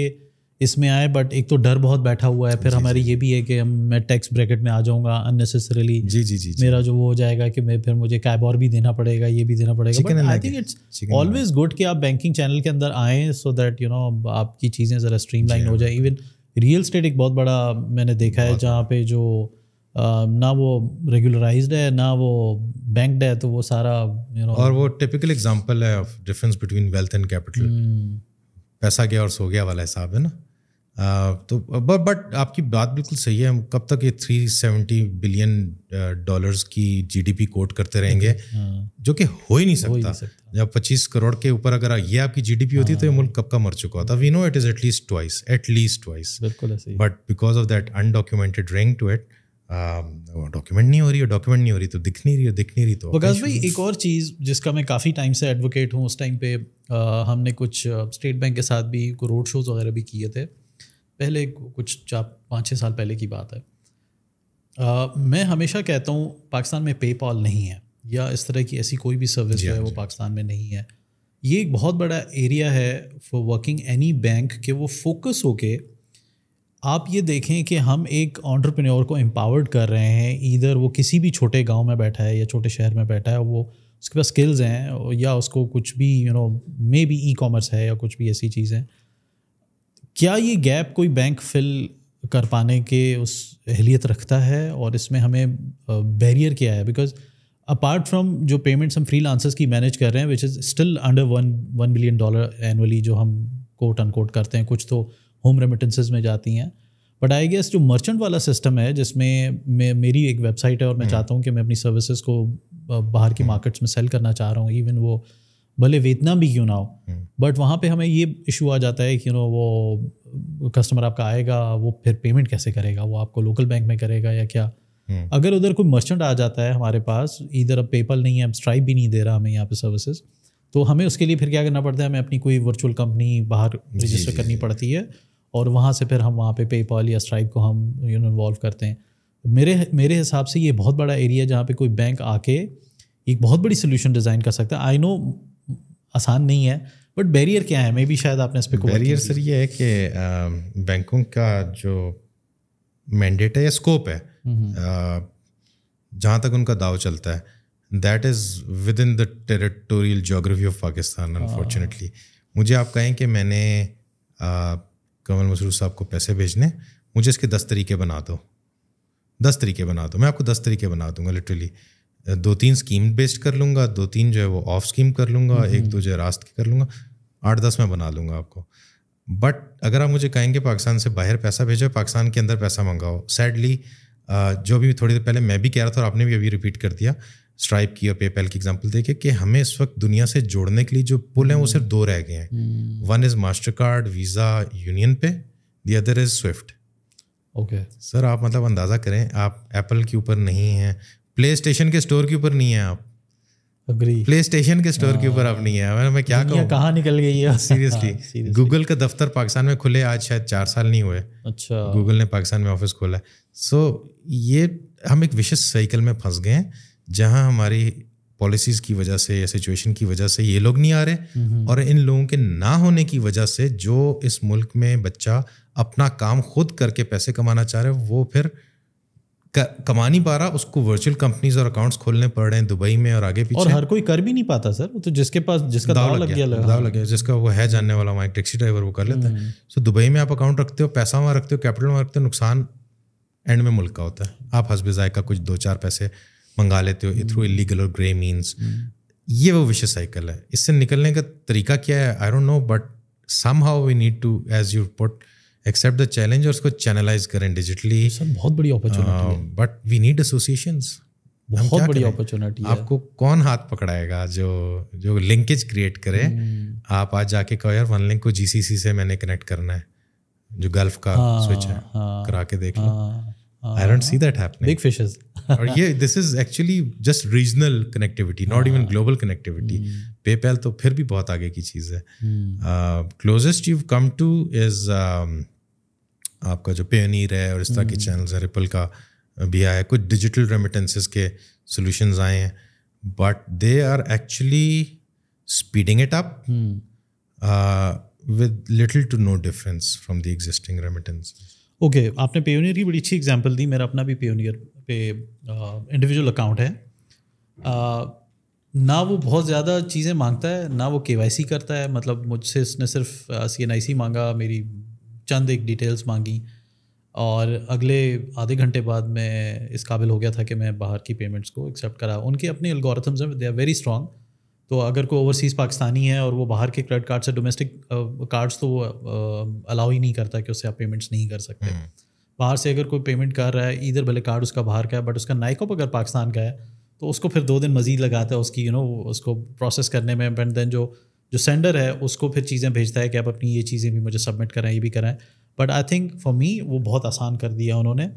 इसमें आए बट एक तो डर बहुत बैठा हुआ है फिर हमारी ये भी है कि हम मैं टैक्स ब्रैकेट में आ जाऊंगा अननेसेसरीली जी जी जी मेरा जो वो हो जाएगा कि मैं फिर मुझे कैब और भी देना पड़ेगा ये भी देना पड़ेगा I think it's always good कि आप बैंकिंग चैनल के अंदर आएँ सो दैट यू नो आपकी चीज़ें ज़रा स्ट्रीम हो जाए इवन रियल स्टेट एक बहुत बड़ा मैंने देखा है जहाँ पे जो ना वो रेगुलराइज्ड है ना वो बैंकड है तो वो सारा यू you नो know, और वो टिपिकल एग्जांपल है of difference between wealth and capital पैसा गया और सो गया वाला हिसाब है ना तो बट बट आपकी बात बिल्कुल सही है कब तक ये थ्री सेवेंटी बिलियन डॉलर्स की जीडीपी कोट करते रहेंगे हाँ। जो कि हो ही नहीं सकता, जब पच्चीस करोड़ के ऊपर अगर ये आपकी जीडीपी होती हाँ। तो ये हाँ। मुल्क कब का मर चुका होता we know it is at least twice at least twice but because of that undocumented ring to it document नहीं हो रही है डॉक्यूमेंट नहीं हो रही तो दिख नहीं रही है दिख नहीं रही तो बिकॉज भाई एक और चीज़ जिसका मैं काफ़ी टाइम से एडवोकेट हूँ उस टाइम पे हमने कुछ स्टेट बैंक के साथ भी रोड शोज़ वगैरह भी किए थे पहले कुछ चार पाँच छः साल पहले की बात है आ, मैं हमेशा कहता हूँ पाकिस्तान में पे पॉल नहीं है या इस तरह की ऐसी कोई भी सर्विस जो है हाँ, वो पाकिस्तान में नहीं है ये एक बहुत बड़ा एरिया है फॉर वर्किंग एनी बैंक के वो फोकस होके आप ये देखें कि हम एक ऑन्टरप्रेन्योर को एम्पावर्ड कर रहे हैं इधर वो किसी भी छोटे गांव में बैठा है या छोटे शहर में बैठा है वो उसके पास स्किल्स हैं या उसको कुछ भी you know maybe e commerce है या कुछ भी ऐसी चीज़ है क्या ये गैप कोई बैंक फिल कर पाने के उस अहलियत रखता है और इसमें हमें बैरियर क्या है बिकॉज अपार्ट फ्रॉम जो पेमेंट्स हम फ्री की मैनेज कर रहे हैं which is still under one one billion dollar annually जो हम कोट अनकोट करते हैं कुछ तो होम रेमिटेंसेज में जाती हैं बट आई गेस जो मर्चेंट वाला सिस्टम है जिसमें मैं मेरी एक वेबसाइट है और मैं हम्म। चाहता हूँ कि मैं अपनी सर्विसेज को बाहर की मार्केट्स हम्म। में सेल करना चाह रहा हूँ इवन वो भले वेतना भी क्यों ना हो बट हम्म। वहाँ पे हमें ये इशू आ जाता है कि यू नो वो कस्टमर आपका आएगा वो फिर पेमेंट कैसे करेगा वो आपको लोकल बैंक में करेगा या क्या हम्म। अगर उधर कोई मर्चेंट आ जाता है हमारे पास इधर अब पेपल नहीं है अब स्ट्राइप भी नहीं दे रहा हमें यहाँ पे सर्विसेज तो हमें उसके लिए फिर क्या करना पड़ता है हमें अपनी कोई वर्चुअल कंपनी बाहर रजिस्टर करनी पड़ती है और वहाँ से फिर हम वहाँ पे पेपॉल या स्ट्राइप को हम यू नो इन्वॉल्व करते हैं मेरे मेरे हिसाब से ये बहुत बड़ा एरिया है जहाँ पे कोई बैंक आके एक बहुत बड़ी सोल्यूशन डिज़ाइन कर सकता है आई नो आसान नहीं है बट बैरियर क्या है मे भी शायद आपने इस पर बैरियर सर ये है कि बैंकों का जो मैंडेट है या स्कोप है जहाँ तक उनका दाव चलता है that is within the territorial geography of Pakistan unfortunately मुझे आप कहें कि मैंने कमल मसरू साहब को पैसे भेजने मुझे इसके दस तरीके बना दो दस तरीके बना दो मैं आपको दस तरीके बना दूंगा लिटरली दो तीन स्कीम बेस्ड कर लूँगा दो तीन जो है वो ऑफ स्कीम कर लूँगा एक दो जो है रास्त की कर लूँगा आठ दस में बना लूँगा आपको बट अगर आप मुझे कहेंगे पाकिस्तान से बाहर पैसा भेजो पाकिस्तान के अंदर पैसा मंगाओ सैडली जो भी थोड़ी देर पहले मैं भी कह रहा था और आपने भी अभी रिपीट कर दिया स्ट्राइप की और पेपैल की एग्जाम्पल देखे कि हमें इस वक्त दुनिया से जोड़ने के लिए जो पुल हैं वो सिर्फ दो रह गए हैं one is Mastercard Visa UnionPay the other is Swift okay sir आप मतलब अंदाज़ा करें आप एप्पल के ऊपर नहीं हैं प्ले स्टेशन के स्टोर के ऊपर नहीं है आप प्ले स्टेशन के स्टोर के ऊपर आप नहीं है मैं, मैं क्या कहूँ कहाँ निकल गई है सीरियसली गूगल हाँ, का दफ्तर पाकिस्तान में खुले आज शायद चार साल नहीं हुए अच्छा गूगल ने पाकिस्तान में ऑफिस खोला है सो ये हम एक विशेष साइकिल में फंस गए हैं जहाँ हमारी पॉलिसीज़ की वजह से या सिचुएशन की वजह से ये लोग नहीं आ रहे और इन लोगों के ना होने की वजह से जो इस मुल्क में बच्चा अपना काम खुद करके पैसे कमाना चाह रहे वो फिर कमा नहीं पा रहा उसको वर्चुअल कंपनीज और अकाउंट्स खोलने पड़ रहे हैं दुबई में और आगे पीछे और हर कोई कर भी नहीं पाता सर तो जिसके पास जिसका दाव लग गया दाव लग गया जिसका वो है जानने वाला वहाँ एक टैक्सी ड्राइवर वो कर लेता है सो हम्म। दुबई में आप अकाउंट रखते हो पैसा वहाँ रखते हो कैपिटल वहाँ रखते हो नुकसान एंड में मुल्क का होता है आप हसब जायका कुछ दो चार पैसे मंगा लेते हो थ्रू हम्म। इलीगल और ग्रे हम्म। मीन्स ये वो विशेष साइकिल है इससे निकलने का तरीका क्या है I don't know but somehow we need to as you put accept the challenge और उसको चैनलाइज करें डिजिटली सर बहुत बड़ी अपॉर्चुनिटी हाँ, है बट वी नीड एसोसिएशन बहुत बड़ी अपॉर्चुनिटी आपको कौन हाथ पकड़ाएगा जो जो लिंकेज क्रिएट करे हम्म। आप आज जाके कहो यार वन लिंक को जीसीसी से मैंने कनेक्ट करना है जो गल्फ का स्विच हाँ, है हाँ। करा के देख लो I don't see that happening big fishes और ये this is actually just regional connectivity not even global connectivity PayPal तो फिर भी बहुत आगे की चीज़ है closest you come to is आपका जो पेनीर है और इस तरह के चैनल्स है रिपल का भी आया है कुछ डिजिटल रेमिटेंसेस के सोल्यूशन आए हैं but they are actually speeding it up with little to no difference from the existing remittance okay आपने पेयोनियर की बड़ी अच्छी एग्जाम्पल दी मेरा अपना भी पेयोनियर पे इंडिविजुअल uh, अकाउंट है uh, ना वो बहुत ज़्यादा चीज़ें मांगता है ना वो के करता है मतलब मुझसे इसने सिर्फ सी एन आई सी मांगा मेरी चंद एक डिटेल्स मांगी और अगले आधे घंटे बाद मैं इस काबिल हो गया था कि मैं बाहर की पेमेंट्स को एक्सेप्ट करा उनके अपने अलगोरथम्स हैं दे आर वेरी स्ट्रॉन्ग तो अगर कोई ओवरसीज़ पाकिस्तानी है और वो बाहर के क्रेडिट कार्ड से डोमेस्टिक कार्ड्स तो वो अलाउ ही नहीं करता कि उससे आप पेमेंट्स नहीं कर सकते हम्म। बाहर से अगर कोई पेमेंट कर रहा है इधर भले कार्ड उसका बाहर का है बट उसका नाइकअप अगर पाकिस्तान का है तो उसको फिर दो दिन मज़ीद लगाता है उसकी यू you नो know, उसको प्रोसेस करने में बट देन जो जो सेंडर है उसको फिर चीज़ें भेजता है कि आप अपनी ये चीज़ें भी मुझे सबमिट कराएं ये भी कराएं but I think for me वो बहुत आसान कर दिया उन्होंने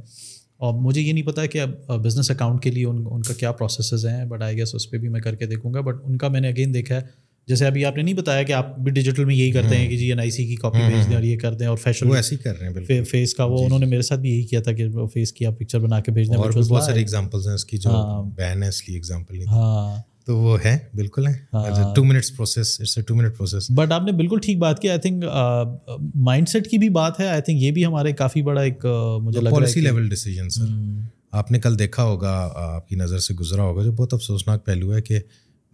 और मुझे ये नहीं पता कि अब बिज़नेस अकाउंट के लिए उन उनका क्या प्रोसेस हैं बट आई गेस उस पर भी मैं करके देखूंगा बट उनका मैंने अगेन देखा है जैसे अभी आपने नहीं बताया कि आप भी डिजिटल में यही करते हैं हम्म। कि जी एन आई सी की कॉपी हम्म, भेज दें हम्म, और ये कर दें और फैशन वो ऐसे ही कर रहे हैं फे, फेस का वो उन्होंने मेरे साथ भी यही किया था कि फेस की आप पिक्चर बना के भेज दें और बहुत सारे एग्जांपल्स हैं इसकी जो बैन है इसलिए एग्जांपल हाँ तो वो है बिल्कुल है two minutes process it's a two minute process but आपने बिल्कुल ठीक बात की आई थिंक माइंडसेट की भी बात है आई थिंक ये भी हमारे काफ़ी बड़ा एक uh, मुझे लग पॉलिसी लेवल डिसीजन सर आपने कल देखा होगा आपकी नज़र से गुजरा होगा जो बहुत अफसोसनाक पहलू है कि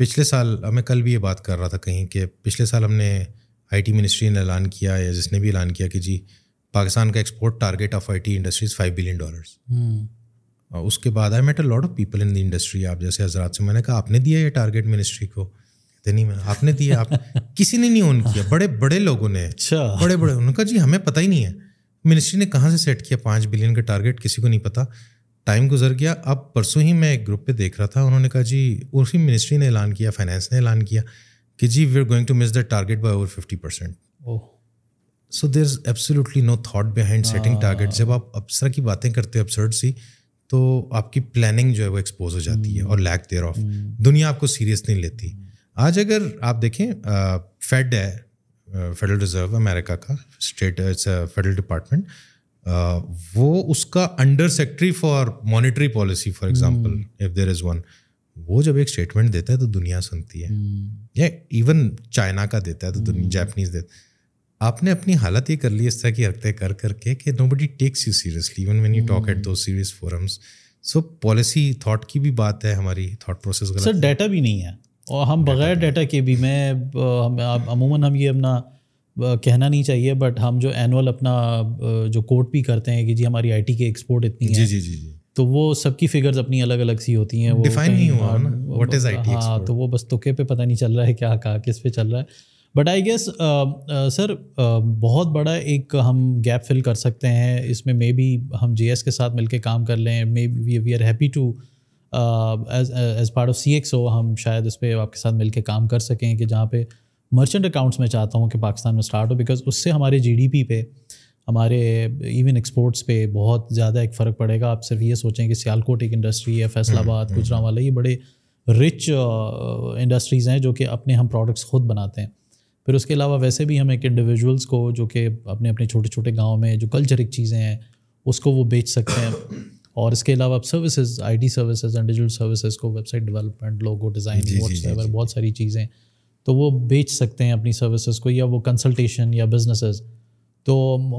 पिछले साल मैं कल भी ये बात कर रहा था कहीं कि पिछले साल हमने आईटी मिनिस्ट्री ने ऐलान किया या जिसने भी ऐलान किया कि जी पाकिस्तान का export target of IT industries five billion dollars उसके बाद I met a lot of people in the industry आप जैसे हजरात से मैंने कहा आपने दिया ये टारगेट मिनिस्ट्री को कहते नहीं मैं आपने दिया आप किसी ने नहीं ओन किया बड़े बड़े लोगों ने अच्छा बड़े बड़े उन्होंने कहा जी हमें पता ही नहीं है मिनिस्ट्री ने कहाँ से सेट किया पाँच बिलियन का टारगेट किसी को नहीं पता टाइम गुजर गया अब परसों ही मैं एक ग्रुप पे देख रहा था उन्होंने कहा जी उसी मिनिस्ट्री ने ऐलान किया फाइनेंस ने ऐलान किया कि जी we are going to miss the target by over fifty percent so there is absolutely no thought behind setting target जब आप अप्सरा की बातें करते हो अपसर्ड सी तो आपकी प्लानिंग जो है वो एक्सपोज हो जाती है और लैक देयर ऑफ दुनिया आपको सीरियस नहीं लेती आज अगर आप देखें फेड है फेडरल रिजर्व अमेरिका का स्टेट फेडरल डिपार्टमेंट वो उसका under secretary for monetary policy for example if there is one वो जब एक स्टेटमेंट देता है तो दुनिया सुनती है या इवन चाइना का देता है तो दुनिया hmm. देता है आपने अपनी हालत ये कर ली इस तरह की हरकतें कर करके कि nobody takes you seriously even when you talk at those serious forums so policy thought की भी बात है हमारी थॉट प्रोसेस सर डाटा भी नहीं है और हम बगैर डाटा के भी मैं अमूमन हम ये अपना कहना नहीं चाहिए बट हम जो एनुअल अपना जो कोर्ट भी करते हैं कि जी हमारी आई टी के एक्सपोर्ट इतनी है जी जी जी तो वो सबकी फिगर्स अपनी अलग अलग सी होती हैं वो डिफाइन नहीं हुआ ना व्हाट इज आईटी हाँ तो वो बस तुके पे पता नहीं चल रहा है क्या कहा किस पे चल रहा है बट आई गेस सर बहुत बड़ा एक हम गैप फिल कर सकते हैं इसमें मे बी हम जे के साथ मिलकर काम कर लें maybe we are happy to as part of see हम शायद इस पर आपके साथ मिलकर काम कर सकें कि जहाँ पे मर्चेंट अकाउंट्स में चाहता हूँ कि पाकिस्तान में स्टार्ट हो बिकॉज उससे हमारे जी पे हमारे इवन एक्सपोर्ट्स पे बहुत ज़्यादा एक फ़र्क पड़ेगा आप सिर्फ ये सोचें कि सियालकोट एक इंडस्ट्री है फैसलाबाद हम्म, हम्म। गुजरा वाला ये बड़े रिच इंडस्ट्रीज़ uh, हैं जो कि अपने हम प्रोडक्ट्स खुद बनाते हैं फिर उसके अलावा वैसे भी हम एक इंडिविजुअल्स को जो कि अपने अपने छोटे छोटे गाँव में जो कल्चरिक चीज़ें हैं उसको वो बेच सकते हैं और इसके अलावा आप services IT services and digital services को website development logo design whatsoever बहुत सारी चीज़ें तो वो बेच सकते हैं अपनी सर्विसेज को या वो कंसल्टेशन या बिजनेसेस तो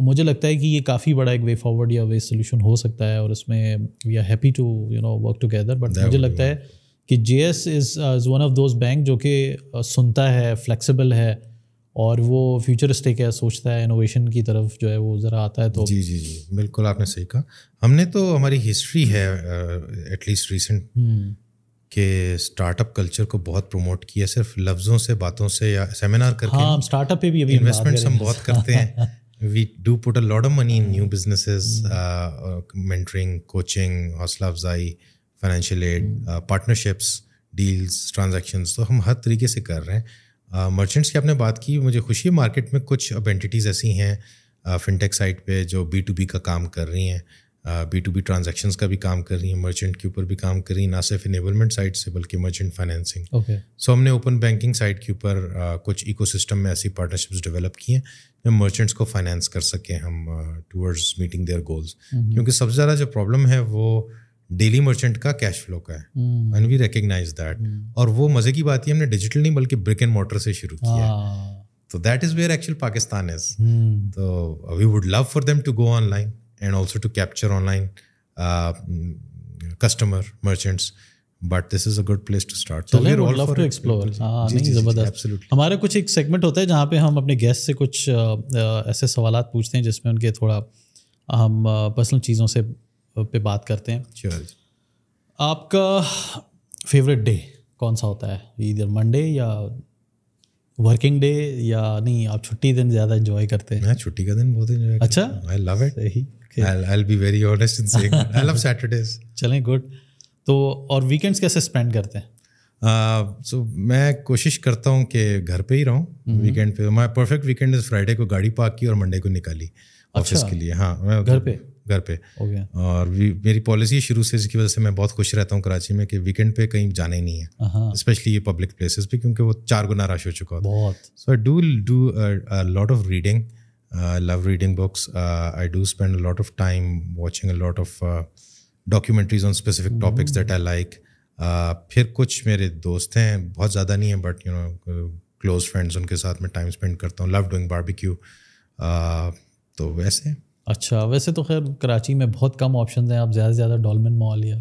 मुझे लगता है कि ये काफ़ी बड़ा एक वे फॉरवर्ड या वे सोल्यूशन हो सकता है और इसमें we are happy to you know work together but मुझे लगता है कि J S is one of those bank जो कि uh, सुनता है फ्लेक्सिबल है और वो फ्यूचरिस्टिक है सोचता है इनोवेशन की तरफ जो है वो ज़रा आता है तो जी जी जी बिल्कुल आपने सही कहा हमने तो हमारी हिस्ट्री है एटलीस्ट हम्म। रिसेंट के स्टार्टअप कल्चर को बहुत प्रमोट किया सिर्फ लफ्ज़ों से बातों से या सेमिनार करके हाँ स्टार्टअप पे भी अभी इन्वेस्टमेंट्स हम बहुत करते हैं we do put a lot of money in new businesses mm. Coaching हौसला अफजाई financial aid partnerships deals transaction तो हम हर तरीके से कर रहे हैं मर्चेंट्स की आपने बात की मुझे खुशी है मार्केट में कुछ अब एंटिटीज़ ऐसी हैं फिनटेक साइट पे जो बी टू बी का काम कर रही हैं बी टू बी ट्रांजेक्शन का भी काम कर रही हैं मर्चेंट के ऊपर भी काम कर रही हैं ना सिर्फ इनेबलमेंट साइट से बल्कि मर्चेंट फाइनेंसिंग ओके सो हमने ओपन बैंकिंग साइट के ऊपर कुछ इको में ऐसी पार्टनरशिप्स डेवलप की हैं जो मर्चेंट्स को फाइनेंस कर सकें हम टूवर्ड्स मीटिंग देयर गोल्स क्योंकि सबसे ज़्यादा जो प्रॉब्लम है वो uh, डेली मर्चेंट का कैश फ्लो का है एंड वी रिकग्नाइज दैट और वो मजे की बात ही हमने डिजिटल नहीं बल्कि ब्रिक एंड मोटर से शुरू किया है ah. तो that is where actual Pakistan is तो we would love for them to go online and also to capture online customer merchants but this is a good place to start so we love to explore हां नहीं जबरदस्त absolutely हमारे कुछ एक segment होता है जहां पे हम अपने गेस्ट से कुछ uh, uh, ऐसे सवालात पूछते हैं जिसमें उनके थोड़ा हम पर्सनल uh, चीज़ों से पे बात करते हैं sure. आपका फेवरेट डे कौन सा होता है इधर मंडे या वर्किंग डे या नहीं आप छुट्टी दिन ज़्यादा इन्जॉय करते हैं मैं छुट्टी का दिन बहुत इन्जॉय अच्छा I love it I be very honest in saying I love Saturdays चलें गुड तो और वीकेंड्स कैसे स्पेंड करते हैं सो uh, so, मैं कोशिश करता हूँ कि घर पे ही रहूँ वीकेंड हम्म। पे my perfect weekend is Friday को गाड़ी पार्क की और मंडे को निकाली ऑफिस अच्छा, के लिए हाँ मैं घर पे घर पे और मेरी पॉलिसी शुरू से इसकी वजह से मैं बहुत खुश रहता हूँ कराची में कि वीकेंड पे कहीं जाना ही नहीं है स्पेशली हाँ, हाँ। ये पब्लिक प्लेसेस पे क्योंकि वो चार गुना रश हो चुका बहुत so I do do lot of reading love reading books I do spend lot of time watching lot of documentaries on specific topics that I like फिर कुछ मेरे दोस्त हैं बहुत ज़्यादा नहीं है but you know close friends उनके साथ में टाइम स्पेंड करता हूँ लव डूइंग बारबेक्यू तो वैसे अच्छा वैसे तो खैर कराची में बहुत कम ऑप्शन हैं आप ज़्यादा से ज़्यादा डॉलमिन मॉल या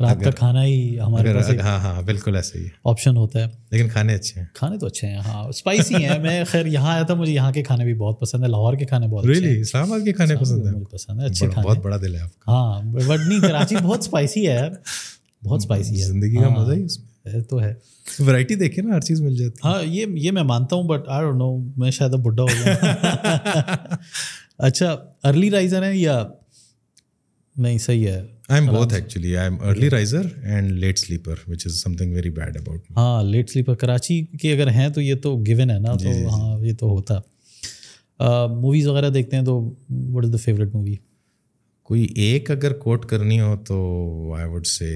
रात का खाना ही हमारे पास हाँ हाँ बिल्कुल ऐसे ही ऑप्शन होता है लेकिन खाने अच्छे हैं खाने तो अच्छे हैं हाँ स्पाइसी हैं मैं खैर यहाँ आया था मुझे यहाँ के खाने भी बहुत पसंद है लाहौर के खाने बहुत really? इस्लामाबाद के खाने पसंद है पसंद है अच्छे खाने बहुत बड़ा दिल है आपका हाँ बट नहीं कराची बहुत स्पाइसी है यार बहुत स्पाइसी है जिंदगी का हाँ, मजा ही उसमें तो है वैरायटी देखिए ना हर चीज़ मिल जाती है हाँ ये ये मैं मानता हूँ बट आई डोंट नो मैं शायद बुढ़ा हो गया अच्छा अर्ली राइजर है या नहीं सही है I am both actually I am early riser and late sleeper which is something very bad about हाँ लेट स्लीपर कराची के अगर हैं तो ये तो गिवन है ना जी, तो जी, हाँ ये तो होता मूवीज़ uh, वगैरह देखते हैं तो what is the favourite movie कोई एक अगर कोट करनी हो तो आई वुड से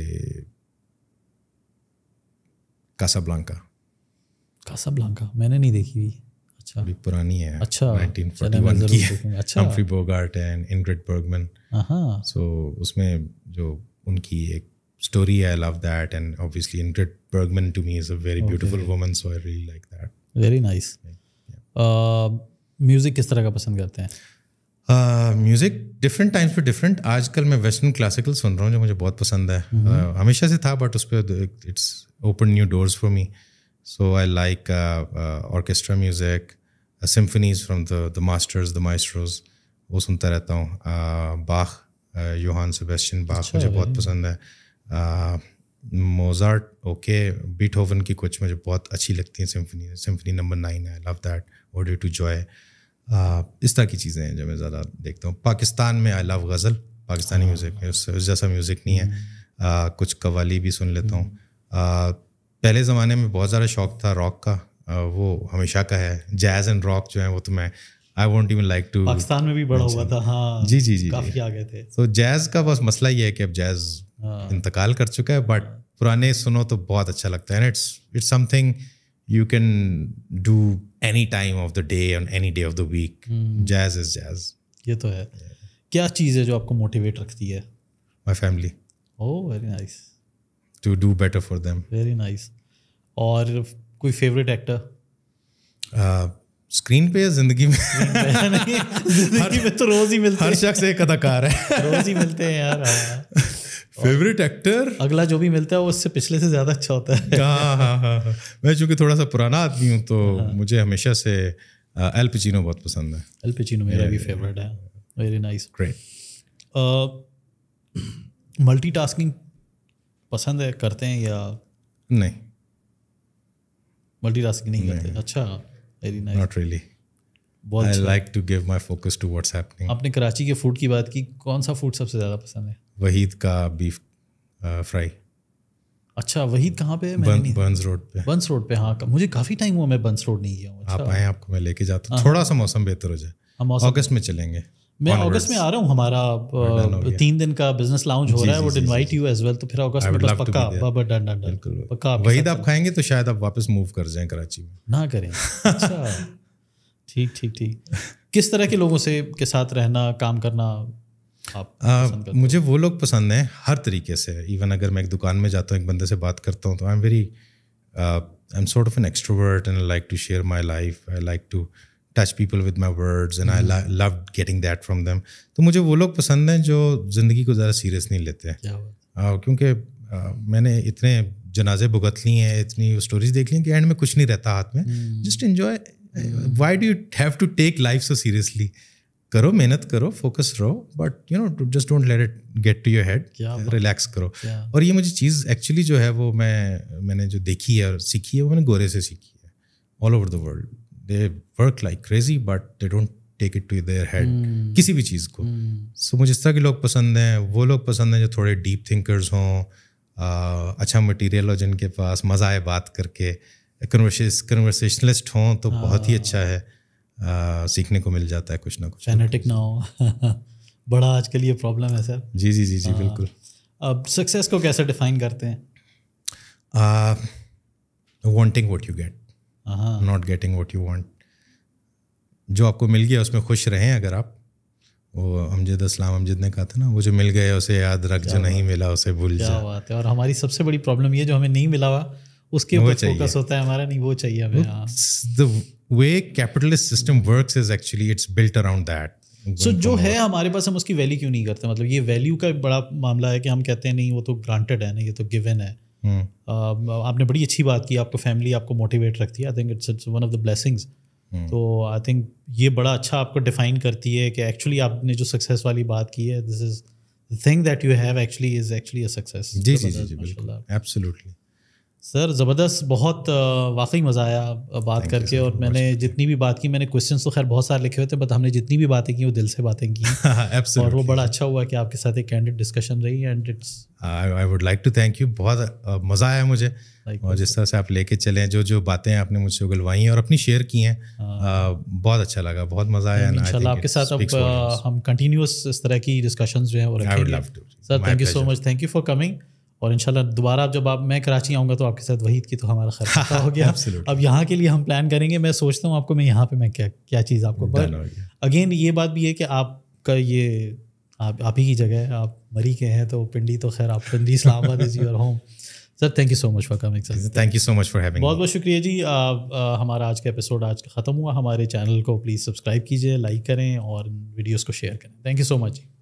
कासाब्लांका कासाब्लांका मैंने नहीं देखी हुई अच्छा अभी पुरानी है अच्छा 1941 की है अच्छा Humphrey Bogart and Ingrid Bergman so उसमें जो उनकी एक म्यूजिक uh, किस तरह का पसंद करते हैं म्यूजिक डिफरेंट टाइम्स डिफरेंट आजकल मैं वेस्टर्न क्लासिकल सुन रहा हूँ जो मुझे बहुत पसंद है हम्म। uh, हमेशा से था बट उस पर it's open new doors for me so I like orchestra music symphonies from the the masters the maestros वो सुनता रहता हूँ बाख योहान सेबेस्टियन बाख मुझे बहुत पसंद है मोजार्ट ओके होवन की कुछ मुझे बहुत अच्छी लगती हैं सिम्फनी सिम्फनी नंबर नाइन है love that ode to joy इस तरह की चीज़ें हैं जो मैं ज़्यादा देखता हूँ पाकिस्तान में I love ghazal Pakistani music हाँ। में उस जैसा म्यूज़िक नहीं है हम्म। आ, कुछ कवाली भी सुन लेता हूँ हम्म। पहले ज़माने में बहुत ज़्यादा शौक था रॉक का वो हमेशा का है जैज एंड रॉक जो है वो तो मैं I want even like to Pakistan में भी बड़ा हुआ था हाँ जी जी जी काफ़ी आ गए थे तो जैज़ का बस मसला ये है कि अब जैज़ हाँ। इंतकाल कर चुका है बट पुराने सुनो तो बहुत अच्छा लगता है and it's it's something you can do any time of the day on any day of the week jazz is jazz ये तो है क्या चीज़ है जो आपको मोटिवेट रखती है my family oh very nice to do better for them very nice और कोई फेवरेट एक्टर स्क्रीन पे जिंदगी में जिंदगी में तो रोज ही मिलते हर शख्स एक अदाकार है रोज ही मिलते हैं यार फेवरेट हाँ। एक्टर अगला जो भी मिलता है वो उससे पिछले से ज्यादा अच्छा होता है हाँ हाँ हाँ, हाँ। मैं चूंकि थोड़ा सा पुराना आदमी हूँ तो हाँ। मुझे हमेशा से एल पिचिनो बहुत पसंद है एल पिचिनो मेरा भी फेवरेट है वेरी नाइस ग्रेट मल्टीटास्किंग पसंद है करते हैं या नहीं मल्टीटास्किंग नहीं करते अच्छा वेरी नाइस नॉट रियली बहुत I like to give my focus to what's happening आपने कराची के फूड की बात की कौन सा फूड सबसे ज़्यादा पसंद है वहीद का बीफ फ्राई uh, अच्छा वहीद कहाँ पे है बंस रोड पे बंस रोड पे हाँ मुझे काफ़ी टाइम हुआ मैं बंस रोड नहीं गया हूँ अच्छा। आप आए आपको मैं लेके जाता हूँ हाँ। थोड़ा सा मौसम बेहतर हो जाए हम हाँ, अगस्त में चलेंगे मैं अगस्त में आ रहा हूँ हमारा uh, तीन दिन का बिजनेस लाउंज हो रहा है would invite you as well तो फिर अगस्त में बस पक्का बाबा डन डन डन पक्का वहीद आप तो खाएंगे तो शायद आप वापस मूव कर जाएं कराची में ना करें अच्छा ठीक ठीक ठीक किस तरह के लोगों से के साथ रहना काम करना आप आ, मुझे वो लोग पसंद हैं हर तरीके से इवन अगर मैं एक दुकान में जाता हूँ एक बंदे से बात करता हूँ तो I am very I am sort of an extrovert and I like to share my life I like to touch people with my words and I love getting that from them तो मुझे वो लोग पसंद हैं जो ज़िंदगी को ज़्यादा सीरियस नहीं लेते हैं uh, क्योंकि uh, मैंने इतने जनाजे भुगत लिए हैं इतनी स्टोरीज देख ली हैं कि एंड में कुछ नहीं रहता हाथ में just enjoy why do you have to take life so seriously करो मेहनत करो फोकस रहो but you know just don't let it get to your head relax करो और ये मुझे चीज़ एक्चुअली जो है वो मैं मैंने जो देखी है और सीखी है वो मैंने गोरे से सीखी है all over the world they work like crazy but they don't take it to their head किसी भी चीज़ को सो hmm. so, मुझे इस तरह के लोग पसंद हैं वो लोग पसंद हैं जो थोड़े डीप थिंकर्स हों अच्छा मटीरियल हो जिनके पास मज़ा आए बात करके कन्वर्सेशनलिस्ट हों तो हाँ। बहुत ही अच्छा है आ, सीखने को मिल जाता है कुछ ना कुछ जेनेटिक ना हो बड़ा आजकल ये प्रॉब्लम है सर जी जी जी जी हाँ। बिल्कुल अब सक्सेस को कैसे डिफाइन करते हैं wanting what you get not getting what you want जो आपको मिल गया उसमें खुश रहें अगर आप वो अमजद असलाम अमजद ने कहा था ना वो जो मिल गए उसे याद रख जो नहीं मिला उसे भूल जा बात है और हमारी सबसे बड़ी प्रॉब्लम ये जो हमें नहीं मिला हुआ उसके ऊपर फोकस होता है हमारा नहीं वो चाहिए हमें the way capitalist system works is actually it's built around that so so, जो है हमारे पास हम उसकी वैल्यू क्यों नहीं करते मतलब ये वैल्यू का बड़ा मामला है कि हम कहते हैं नहीं वो तो ग्रांटेड है ना ये तो गिवन है हम्म। आपने बड़ी अच्छी बात की आपको फैमिली आपको मोटिवेट रखती है I think it's it's one of the blessings तो आई थिंक ये बड़ा अच्छा आपको डिफाइन करती है कि एक्चुअली आपने जो सक्सेस वाली बात की है this is thing that you have actually is actually a success जी तो मतलब जी जी बिल्कुल एब्सोल्युटली सर ज़बरदस्त बहुत वाकई मज़ा आया बात करके और मैंने जितनी भी बात की मैंने क्वेश्चन तो खैर बहुत सारे लिखे हुए थे बट हमने जितनी भी बातें की वो दिल से बातें की और वो बड़ा अच्छा हुआ कि आपके साथ एक कैंडिड डिस्कशन रही and it's I would like to thank you बहुत मज़ा आया मुझे और जिस तरह से आप लेके चले जो जो बातें आपने मुझसे उगलवाई हैं और अपनी शेयर की हैं हाँ। बहुत अच्छा लगा बहुत मज़ा आया इंशाल्लाह आपके साथ अब हम कंटिन्यूस इस तरह की डिस्कशन जो है sir thank you so much thank you for coming और इनशाला दोबारा जब आप मैं कराची आऊँगा तो आपके साथ वहीद की तो हमारा खर्चा हो गया अब यहाँ के लिए हम प्लान करेंगे मैं सोचता हूँ आपको मैं यहाँ पे मैं क्या क्या चीज़ आपको पर अगेन ये बात भी है कि आपका ये आप आप ही की जगह है आप मरी के हैं तो पिंडी तो खैर आप Pindi Islamabad is your home sir thank you so much for coming sir thank you so much for having बहुत बहुत शुक्रिया जी हमारा आज का एपिसोड आज ख़त्म हुआ हमारे चैनल को प्लीज़ सब्सक्राइब कीजिए लाइक करें और वीडियोज़ को शेयर करें thank you so much ji